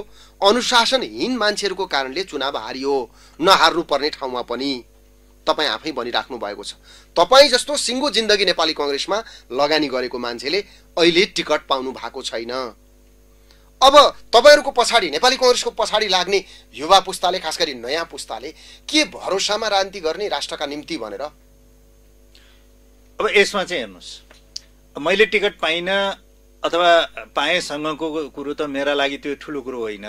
S1: अनुशासनहीन मान्छेहरूको कारणले चुनाव हारियो नहार्नुपर्ने ठाउँमा पनि तपाईँ आफै बनिराख्नु भएको छ तपाईँ जस्तो सिङ्गो जिन्दगी नेपाली कङ्ग्रेसमा लगानी गरेको मान्छेले अहिले टिकट पाउनु भएको छैन अब तपाईँहरूको पछाडि नेपाली कङ्ग्रेसको पछाडि लाग्ने युवा पुस्ताले खास गरी नयाँ पुस्ताले के भरोसामा राजनीति गर्ने राष्ट्रका निम्ति भनेर अब यसमा
S2: चाहिँ हेर्नुहोस् मैले टिकट पाइनँ अथवा पाएँसँगको कुरो त मेरा लागि त्यो ठुलो कुरो होइन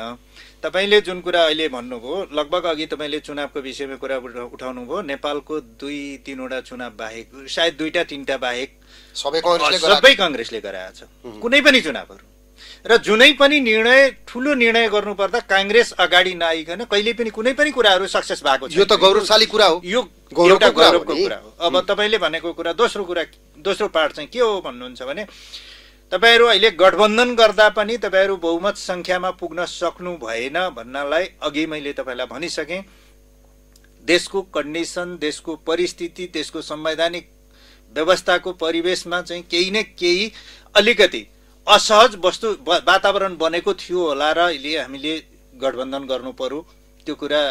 S2: तपाईँले जुन कुरा अहिले भन्नुभयो लगभग अघि तपाईँले चुनावको विषयमा कुरा उठाउनुभयो नेपालको दुई तिनवटा चुनाव बाहेक सायद दुईवटा तिनवटा बाहेक सबै सबै कङ्ग्रेसले गराएको छ कुनै पनि चुनावहरू र जुनै पनि निर्णय ठुलो निर्णय गर्नुपर्दा काङ्ग्रेस अगाडि नआइकन कहिले पनि कुनै पनि कुराहरू सक्सेस भएको छ यो त गौरवशाली कुरा हो यो
S1: एउटा गौरवको कुरा
S2: हो अब तपाईँले भनेको कुरा दोस्रो कुरा दोस्रो पार्ट चाहिँ के हो भन्नुहुन्छ भने तपाईँहरू अहिले गठबन्धन गर्दा पनि तपाईँहरू बहुमत सङ्ख्यामा पुग्न सक्नु भएन भन्नलाई अघि मैले तपाईँलाई भनिसकेँ देशको कन्डिसन देशको परिस्थिति देशको संवैधानिक व्यवस्थाको परिवेशमा चाहिँ केही न केही अलिकति असहज वस्तु वातावरण बनेको थियो होला र अहिले हामीले गठबन्धन गर्नु पर्यो त्यो कुरा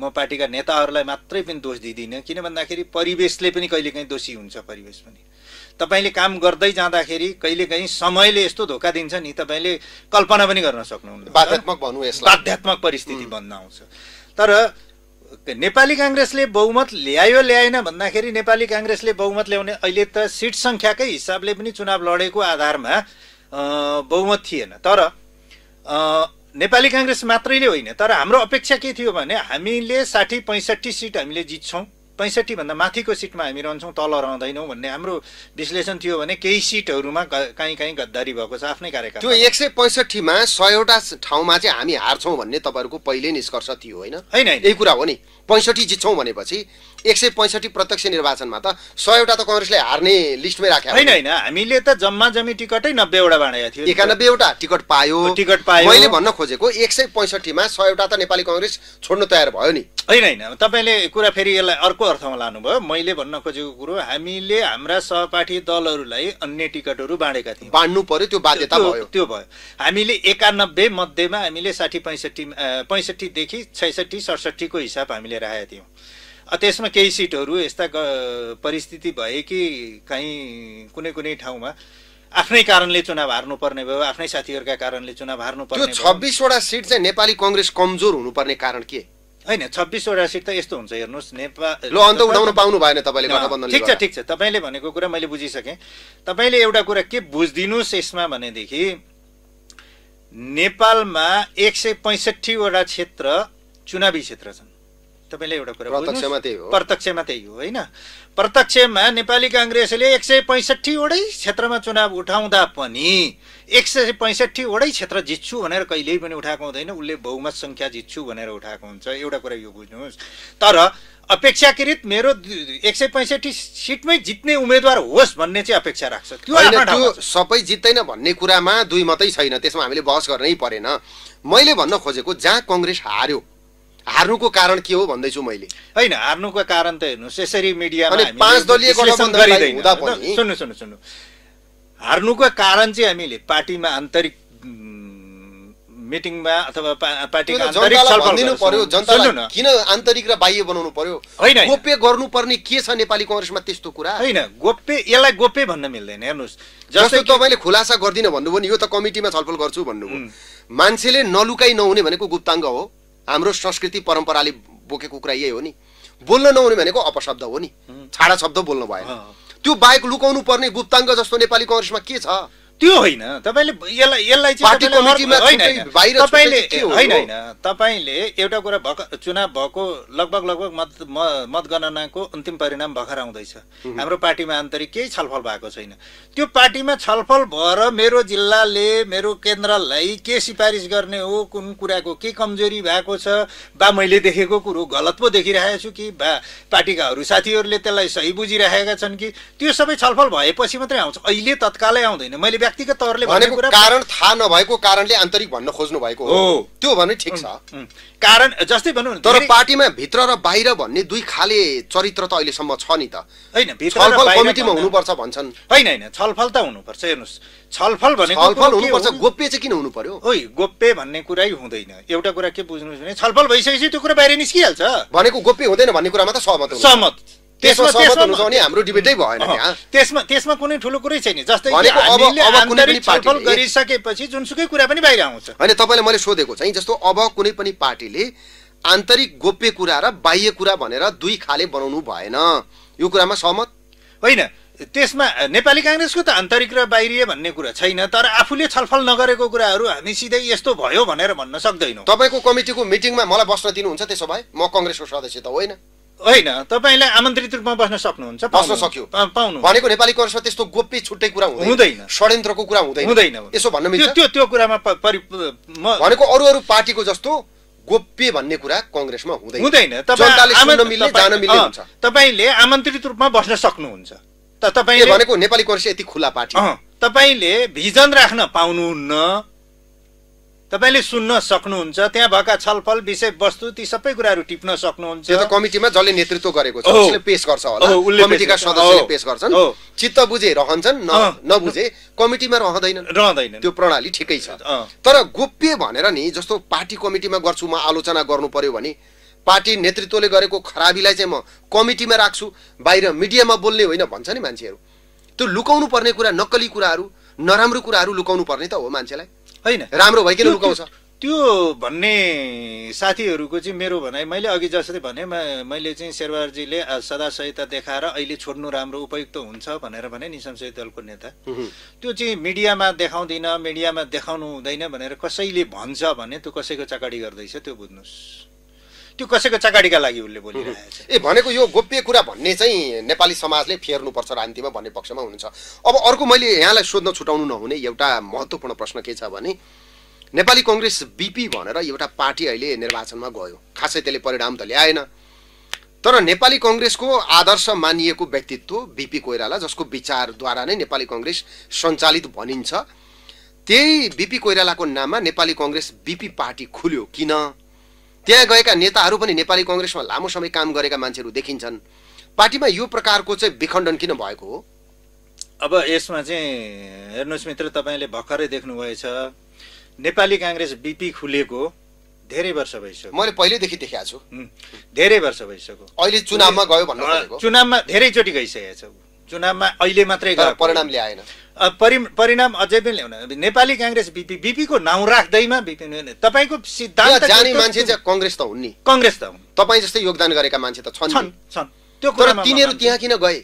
S2: म पार्टीका नेताहरूलाई मात्रै पनि दोष दिँदिनँ किन भन्दाखेरि परिवेशले पनि कहिलेकाहीँ दोषी हुन्छ परिवेश पनि तपाईँले काम गर्दै जाँदाखेरि कहिलेकाहीँ समयले यस्तो धोका दिन्छ नि तपाईँले कल्पना पनि गर्न सक्नुहुन्न बाध्यात्मक भनौँ बाध्यात्मक परिस्थिति बन्न आउँछ तर नेपाली काङ्ग्रेसले बहुमत ल्यायो ल्याएन भन्दाखेरि नेपाली काङ्ग्रेसले बहुमत ल्याउने अहिले त सिट सङ्ख्याकै हिसाबले पनि चुनाव लडेको आधारमा बहुमत थिएन तर नेपाली काङ्ग्रेस मात्रैले होइन तर हाम्रो अपेक्षा के थियो भने हामीले साठी पैँसठी सिट हामीले जित्छौँ पैँसठीभन्दा माथिको सिटमा हामी रहन्छौँ तल रहँदैनौँ भन्ने हाम्रो विश्लेषण थियो भने केही सिटहरूमा काहीँ काहीँ गद्दारी भएको छ आफ्नै कार्यकाल त्यो
S1: एक सय पैँसठीमा सयवटा ठाउँमा चाहिँ हामी हार्छौँ भन्ने तपाईँहरूको पहिल्यै निष्कर्ष थियो होइन होइन यही कुरा हो नि पैँसठी जित्छौँ भनेपछि एक सय पैँसठी प्रत्यक्ष निर्वाचनमा त सयवटा त कङ्ग्रेसले हार्ने लिस्टमै राखेको होइन होइन हामीले त जम्मा जम्मी टिकटै नब्बेवटा बनाएको थियो एकानब्बेवटा टिकट पायो टिकट पायो मैले भन्न खोजेको एक सय पैँसठीमा सयवटा त नेपाली कङ्ग्रेस छोड्न तयार भयो नि होइन होइन
S2: तपाईँले कुरा फेरि यसलाई अर्को अर्थमा लानुभयो मैले भन्न खोजेको कुरो हामीले हाम्रा सहपाठी दलहरूलाई अन्य टिकटहरू बाँडेका थियौँ बाँड्नु
S1: पर्यो त्यो बाध्यता भयो त्यो
S2: भयो हामीले एकानब्बे मध्येमा हामीले साठी पैँसठी पैँसठीदेखि छैसठी सडसठीको हिसाब हामीले राखेका थियौँ त्यसमा केही सिटहरू यस्ता परिस्थिति भए कि काहीँ कुनै कुनै ठाउँमा आफ्नै कारणले चुनाव हार्नुपर्ने भयो आफ्नै साथीहरूका कारणले चुनाव
S1: हार्नुपर्ने त्यो छब्बिसवटा सिट चाहिँ नेपाली
S2: कङ्ग्रेस कमजोर हुनुपर्ने कारण के होइन छब्बिसवटा सिट त यस्तो हुन्छ हेर्नुहोस् नेपाल अन्त उठाउन पाउनु भएन तपाईँले ठिक छ ठिक छ तपाईँले भनेको कुरा मैले बुझिसकेँ तपाईँले एउटा कुरा के बुझिदिनुहोस् यसमा भनेदेखि नेपालमा एक सय पैँसठीवटा क्षेत्र चुनावी क्षेत्र छन् तपाईँले एउटा कुरा प्रत्यक्षमा त्यही हो प्रत्यक्षमा त्यही हो होइन प्रत्यक्षमा नेपाली काङ्ग्रेसले एक सय पैँसठीवटै क्षेत्रमा चुनाव उठाउँदा पनि एक सय पैँसठीवटै क्षेत्र जित्छु भनेर कहिल्यै पनि उठाएको हुँदैन उसले बहुमत सङ्ख्या जित्छु भनेर उठाएको हुन्छ एउटा कुरा यो बुझ्नुहोस्
S1: तर अपेक्षाकृत मेरो एक सय पैँसठी सिटमै जित्ने उम्मेद्वार होस् भन्ने चाहिँ अपेक्षा राख्छ त्यो सबै जित्दैन भन्ने कुरामा दुई मात्रै छैन त्यसमा हामीले बहस गर्नै परेन मैले भन्न खोजेको जहाँ कङ्ग्रेस हार्यो हार्नुको कारण के हो भन्दैछु मैले होइन हार्नुको कारण त हेर्नुहोस् यसरी मिडियामा सुन्नु
S2: सुन्नु सुन्नु हार्नुको कारण चाहिँ हामीले पार्टीमा आन्तरिक मिटिङमा अथवा पार्टीको आन्तरिक छलफल पर्यो जनतालाई किन
S1: आन्तरिक र बाह्य बनाउनु पर्यो होइन गोप्य गर्नुपर्ने के छ नेपाली कङ्ग्रेसमा त्यस्तो कुरा होइन गोप्य यसलाई गोप्य भन्न मिल्दैन हेर्नुहोस् जस्तो तपाईँले खुलासा गर्दिनँ भन्नुभयो नि यो त कमिटीमा छलफल गर्छु भन्नुभयो मान्छेले नलुकाइ नहुने भनेको गुप्ताङ्ग हो हाम्रो संस्कृति परम्पराले बोकेको कुरा यही हो नि बोल्न नहुने भनेको अपशब्द हो नि छाडा शब्द बोल्नु भएन त्यो बाहेक लुकाउनु पर्ने गुप्ताङ्ग जस्तो नेपाली कङ्ग्रेसमा के छ त्यो होइन तपाईँले यसलाई यसलाई तपाईँले होइन होइन
S2: तपाईँले एउटा कुरा भर्खर चुनाव भएको लगभग लगभग मत मतगणनाको अन्तिम परिणाम भर्खर आउँदैछ हाम्रो पार्टीमा आन्तरिक केही छलफल भएको छैन त्यो पार्टीमा छलफल भएर मेरो जिल्लाले मेरो केन्द्रलाई के सिफारिस गर्ने हो कुन कुराको के कमजोरी भएको छ बा मैले देखेको कुरो गलत पो देखिरहेको छु कि बा पार्टीकाहरू साथीहरूले त्यसलाई सही बुझिरहेका छन् कि त्यो सबै छलफल
S1: भएपछि मात्रै आउँछ अहिले तत्कालै आउँदैन मैले व्यक्तिगत तौरले भनेको कारण थाहा नभएको कारणले आन्तरिक भन्न खोज्नु भएको हो त्यो भने ठिक छ कारण जस्तै भनौँ तर पार्टीमा भित्र र बाहिर भन्ने दुई खाले चरित्र त अहिलेसम्म छ नि त होइन बाहिर कमिटीमा पर्छ भन्छन् होइन होइन छलफल त हुनुपर्छ हेर्नुहोस् छलफल भनेको छलफल हुनुपर्छ गोप्य चाहिँ किन हुनु पर्यो ओ
S2: गोप्य भन्ने कुरै हुँदैन एउटा कुरा के बुझ्नुहोस् भने छलफल भइसकेपछि त्यो कुरा बाहिर निस्किहाल्छ भनेको गोप्य हुँदैन भन्ने कुरामा त सहमत सहमत
S1: त्यसमा त्यसमा हाम्रो डिबेटै भएन
S2: त्यसमा त्यसमा
S1: कुनै ठुलो कुरै छैन जस्तै छलफल गरिसकेपछि जुनसुकै कुरा पनि बाहिर आउँछ होइन तपाईँलाई मैले सोधेको चाहिँ जस्तो अब कुनै पनि पार्टीले आन्तरिक गोप्य कुरा र बाह्य कुरा भनेर दुई खाले बनाउनु भएन यो कुरामा सहमत होइन त्यसमा
S2: नेपाली काङ्ग्रेसको त आन्तरिक र बाहिरिए भन्ने कुरा छैन तर आफूले छलफल नगरेको कुराहरू हामी सिधै
S1: यस्तो भयो भनेर भन्न सक्दैनौँ तपाईँको कमिटीको मिटिङमा मलाई बस्न दिनुहुन्छ त्यसो भए म कङ्ग्रेसको सदस्य त होइन होइन तपाईँले आमन्त्रित रूपमा बस्न सक्नुहुन्छ बस्न सक्यो
S2: पाउनु भनेको नेपाली
S1: कङ्ग्रेसमा त्यस्तो गोप्य छुट्टै कुरा हुँदैन षड्यन्त्रको कुरा हुँदैन हुँदैन यसो भन्नु मिल्छ त्यो त्यो कुरामा भनेको अरू अरू पार्टीको जस्तो गोप्य भन्ने कुरा कङ्ग्रेसमा हुँदैन हुँदैन
S2: तपाईँले आमन्त्रित रूपमा बस्न सक्नुहुन्छ त तपाईँले भनेको नेपाली कङ्ग्रेस यति खुला पार्टी तपाईँले भिजन राख्न पाउनुहुन्न तपाईँले सुन्न सक्नुहुन्छ त्यहाँ भएका छलफल विषयवस्तु ती सबै कुराहरू टिप्न सक्नुहुन्छ त्यो त
S1: कमिटीमा जसले नेतृत्व गरेको छ उसले पेश गर्छ होला कमिटीका सदस्यले पेश गर्छन् चित्त बुझे रहन्छन् नबुझे कमिटीमा रहँदैनन् रहँदैन त्यो प्रणाली ठिकै छ तर गोप्य भनेर नि जस्तो पार्टी कमिटीमा गर्छु म आलोचना गर्नु पर्यो भने पार्टी नेतृत्वले गरेको खराबीलाई चाहिँ म कमिटीमा राख्छु बाहिर मिडियामा बोल्ने होइन भन्छ नि मान्छेहरू त्यो लुकाउनु पर्ने कुरा नक्कली कुराहरू नराम्रो कुराहरू लुकाउनु पर्ने त हो मान्छेलाई होइन राम्रो भइकन लुकाउँछ
S2: त्यो भन्ने साथीहरूको चाहिँ मेरो भनाइ मैले अघि जसरी भने मैले चाहिँ शेरबारजीले सदा सहिता देखाएर अहिले छोड्नु राम्रो उपयुक्त हुन्छ भनेर भने नि संसदीय दलको नेता त्यो चाहिँ मिडियामा देखाउँदिन मिडियामा देखाउनु हुँदैन भनेर कसैले
S1: भन्छ भने त्यो कसैको चाकडी गर्दैछ त्यो बुझ्नुहोस् त्यो कसैको चकाडीका लागि उसले बोलिरहेको छ ए भनेको यो गोप्य कुरा भन्ने चाहिँ नेपाली समाजले फेर्नुपर्छ र अन्तिममा भन्ने पक्षमा हुनुहुन्छ अब अर्को मैले यहाँलाई सोध्न छुटाउनु नहुने एउटा महत्त्वपूर्ण प्रश्न के छ भने नेपाली कङ्ग्रेस बिपी भनेर एउटा पार्टी अहिले निर्वाचनमा गयो खासै त्यसले परिणाम त ल्याएन तर नेपाली कङ्ग्रेसको आदर्श मानिएको व्यक्तित्व बिपी कोइराला जसको विचारद्वारा नै नेपाली कङ्ग्रेस सञ्चालित भनिन्छ त्यही बिपी कोइरालाको नाममा नेपाली कङ्ग्रेस बिपी पार्टी खुल्यो किन त्यहाँ गएका नेताहरू पनि नेपाली कङ्ग्रेसमा लामो समय काम गरेका मान्छेहरू देखिन्छन् पार्टीमा यो प्रकारको चाहिँ विखण्डन किन भएको हो
S2: अब यसमा चाहिँ हेर्नुहोस् मित्र तपाईँले भर्खरै देख्नुभएछ नेपाली काङ्ग्रेस बिपी खुलेको धेरै वर्ष भइसक्यो मैले
S1: पहिल्यैदेखि देखाएको छु
S2: धेरै वर्ष भइसक्यो अहिले चुनावमा गयो भन्नु चुनावमा धेरैचोटि गइसकेको छ चुनावमा अहिले
S1: मात्रै परिणाम
S2: ल्याएन परि परिणाम अझै पनि ल्याउन नेपाली काङ्ग्रेस बिपी बिपीको नाउँ राख्दैमा
S1: बिपी तपाईँको सिद्धान्त जाने मान्छे चाहिँ कङ्ग्रेस त हुन् नि कङ्ग्रेस त हुन् तपाईँ जस्तै योगदान गरेका मान्छे त छन् छन् त्यो कुरा तिनीहरू त्यहाँ किन गए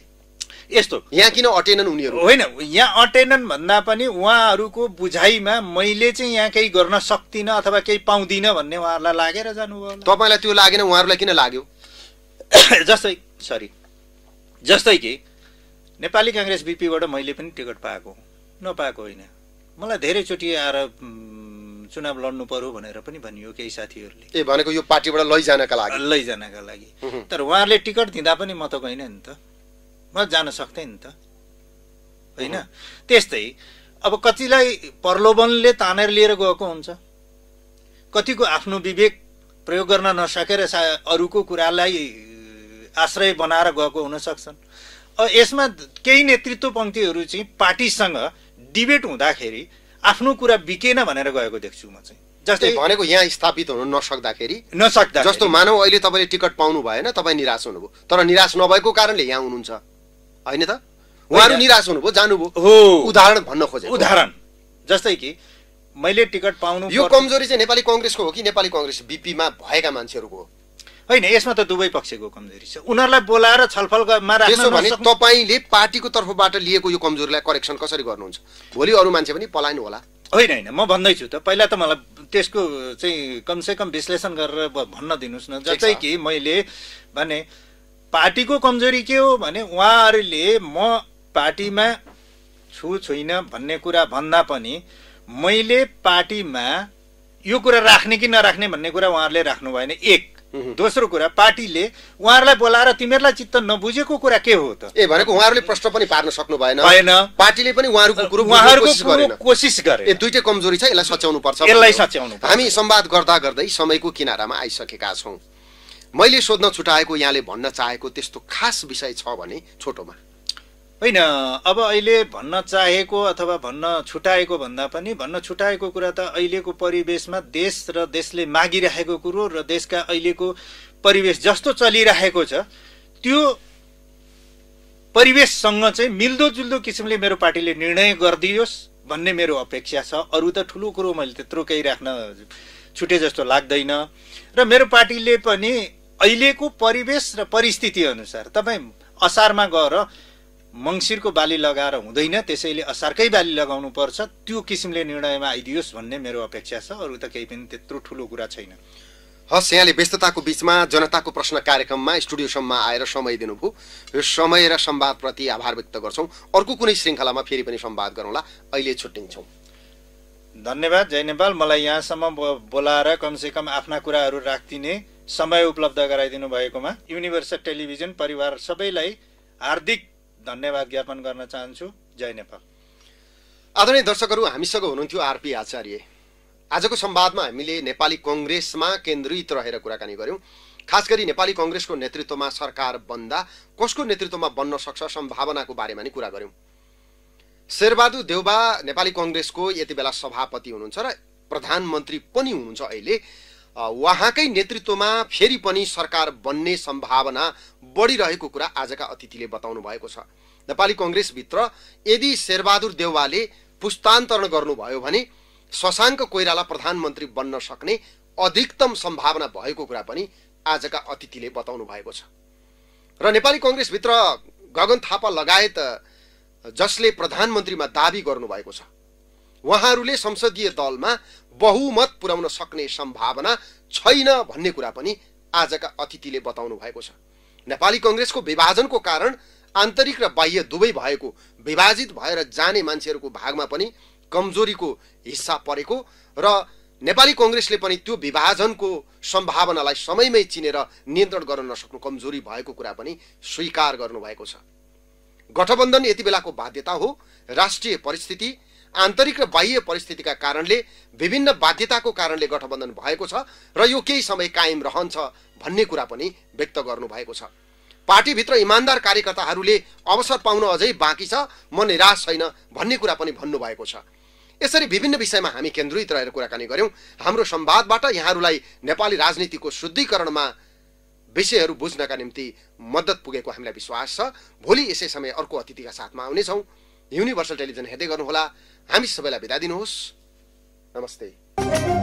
S1: यस्तो यहाँ किन अटेनन्
S2: उनीहरू होइन यहाँ अटेनन् भन्दा पनि उहाँहरूको बुझाइमा मैले चाहिँ यहाँ केही गर्न सक्दिनँ अथवा केही पाउँदिनँ भन्ने उहाँहरूलाई लागेर जानुभयो तपाईँलाई त्यो लागेन उहाँहरूलाई किन लाग्यो जस्तै सरी जस्तै कि नेपाली काङ्ग्रेस बिपीबाट मैले पनि टिकट पाएको नपाएको होइन मलाई धेरैचोटि आएर चुनाव लड्नु पर्यो भनेर पनि भनियो केही साथीहरूले
S1: ए भनेको यो पार्टीबाट लैजानका लागि लैजानका
S2: लागि तर उहाँहरूले टिकट दिँदा पनि म त गइनँ नि त म जान सक्थेँ नि त होइन त्यस्तै अब कतिलाई प्रलोभनले तानेर लिएर गएको हुन्छ कतिको आफ्नो विवेक प्रयोग गर्न नसकेर सा अरूको कुरालाई आश्रय बनाएर गएको हुन सक्छन् यसमा केही नेतृत्व पङ्क्तिहरू चाहिँ पार्टीसँग डिबेट हुँदाखेरि आफ्नो कुरा बिकेन भनेर गएको देख्छु म चाहिँ
S1: जस्तै भनेको यहाँ स्थापित हुन नसक्दाखेरि नसक्दा जस्तो मानव अहिले तपाईँले टिकट पाउनु भएन तपाईँ निराश हुनुभयो तर निराश नभएको कारणले यहाँ हुनुहुन्छ होइन त उहाँहरू निराश हुनुभयो जानुभयो हो उदाहरण भन्न खोजेको उदाहरण जस्तै कि मैले टिकट पाउनु यो कमजोरी चाहिँ नेपाली कङ्ग्रेसको हो कि नेपाली कङ्ग्रेस बिपीमा भएका मान्छेहरूको हो होइन यसमा त दुवै पक्षको कमजोरी छ उनीहरूलाई बोलाएर छलफलमा राख्नु भने तपाईँले पार्टीको तर्फबाट लिएको यो कमजोरीलाई करेक्सन कसरी गर्नुहुन्छ भोलि अरू मान्छे पनि पलाइनु होला
S2: होइन होइन म भन्दैछु त पहिला त मलाई त्यसको चाहिँ कमसेकम विश्लेषण गरेर भन्न दिनुहोस् न जस्तै कि मैले भने पार्टीको कमजोरी के हो भने उहाँहरूले म पार्टीमा छु छुइनँ भन्ने कुरा भन्दा पनि मैले पार्टीमा यो कुरा राख्ने कि नराख्ने भन्ने कुरा उहाँहरूले राख्नु भएन एक दोस्रो कुरा पार्टीले
S1: उहाँहरूलाई बोलाएर तिमीहरूलाई चित्त नबुझेको कुरा के हो त ए भनेको उहाँहरूले प्रश्न पनि पार्न सक्नु भएन भएन पार्टीले पनि उहाँहरूको कुरो उहाँहरूको कोसिस गरे ए दुइटै कमजोरी छ यसलाई सच्याउनु पर्छ यसलाई सच्याउनु हामी संवाद गर्दा गर्दै समयको किनारामा आइसकेका छौँ मैले सोध्न छुटाएको यहाँले भन्न चाहेको त्यस्तो खास विषय छ भने छोटोमा
S2: होइन अब अहिले भन्न चाहेको अथवा भन्न छुटाएको भन्दा पनि भन्न छुटाएको कुरा त अहिलेको परिवेशमा देश र देशले मागिराखेको कुरो र देशका अहिलेको परिवेश जस्तो चलिरहेको छ त्यो परिवेशसँग चाहिँ मिल्दोजुल्दो किसिमले मेरो पार्टीले निर्णय गरिदियोस् भन्ने मेरो अपेक्षा छ अरू त ठुलो कुरो मैले त्यत्रो केही राख्न छुटे जस्तो लाग्दैन र मेरो पार्टीले पनि अहिलेको परिवेश र परिस्थितिअनुसार तपाईँ असारमा गएर मङ्सिरको बाली लगाएर हुँदैन त्यसैले असारकै बाली लगाउनु पर्छ त्यो किसिमले निर्णयमा आइदियोस् भन्ने मेरो अपेक्षा छ अरू
S1: त केही पनि त्यत्रो ठुलो कुरा छैन हस् यहाँले व्यस्तताको बिचमा जनताको प्रश्न कार्यक्रममा स्टुडियोसम्म आएर समय दिनुभयो यो समय र सम्वादप्रति आभार व्यक्त गर्छौँ अर्को कुनै श्रृङ्खलामा फेरि पनि सम्वाद गरौँला अहिले छुट्टिन्छौँ धन्यवाद जय नेपाल
S2: मलाई यहाँसम्म बोलाएर कमसेकम आफ्ना कुराहरू राखिदिने समय उपलब्ध गराइदिनु भएकोमा युनिभर्सल टेलिभिजन परिवार सबैलाई हार्दिक धन्यवाद ज्ञापन गर्न चाहन्छु
S1: जय नेपाल आदरणीय दर्शकहरू हामीसँग हुनुहुन्थ्यो आरपी आचार्य आजको संवादमा हामीले नेपाली कङ्ग्रेसमा केन्द्रित रहेर कुराकानी गऱ्यौँ खास गरी नेपाली कङ्ग्रेसको नेतृत्वमा सरकार बन्दा कसको नेतृत्वमा बन्न सक्छ सम्भावनाको बारेमा नि कुरा गऱ्यौँ शेरबहादुर देउबा नेपाली कङ्ग्रेसको यति बेला सभापति हुनुहुन्छ र प्रधानमन्त्री पनि हुनुहुन्छ अहिले उहाँकै नेतृत्वमा फेरि पनि सरकार बन्ने सम्भावना बढिरहेको कुरा आजका अतिथिले बताउनु भएको छ नेपाली कङ्ग्रेसभित्र यदि शेरबहादुर देउवाले पुस्तान्तरण गर्नुभयो भने शशाङ्क कोइराला प्रधानमन्त्री बन्न सक्ने अधिकतम सम्भावना भएको कुरा पनि आजका अतिथिले बताउनु भएको छ र नेपाली कङ्ग्रेसभित्र गगन थापा लगायत जसले प्रधानमन्त्रीमा दावी गर्नुभएको छ उहाँहरूले संसदीय दलमा बहुमत पुर्याउन सक्ने सम्भावना छैन भन्ने कुरा पनि आजका अतिथिले बताउनु भएको छ नेपाली कङ्ग्रेसको विभाजनको कारण आन्तरिक र बाह्य दुवै भएको विभाजित भएर जाने मान्छेहरूको भागमा पनि कमजोरीको हिस्सा परेको र नेपाली कङ्ग्रेसले पनि त्यो विभाजनको सम्भावनालाई समयमै चिनेर नियन्त्रण गर्न नसक्नु कमजोरी भएको कुरा पनि स्वीकार गर्नुभएको छ गठबन्धन यति बेलाको बाध्यता हो राष्ट्रिय परिस्थिति आन्तरिक र बाह्य परिस्थितिका कारणले विभिन्न बाध्यताको कारणले गठबन्धन भएको छ र यो केही समय कायम रहन्छ भन्ने कुरा पनि व्यक्त गर्नुभएको छ पार्टीभित्र इमान्दार कार्यकर्ताहरूले अवसर पाउन अझै बाँकी छ म निराश छैन भन्ने कुरा पनि भन्नुभएको छ यसरी विभिन्न विषयमा हामी केन्द्रित रहेर कुराकानी गऱ्यौँ हाम्रो संवादबाट यहाँहरूलाई नेपाली राजनीतिको शुद्धिकरणमा विषयहरू बुझ्नका निम्ति मद्दत पुगेको हामीलाई विश्वास छ भोलि यसै समय अर्को अतिथिका साथमा आउनेछौँ युनिभर्सल टेलिभिजन हेर्दै गर्नुहोला हामी सबैलाई बिदा दिनुहोस् नमस्ते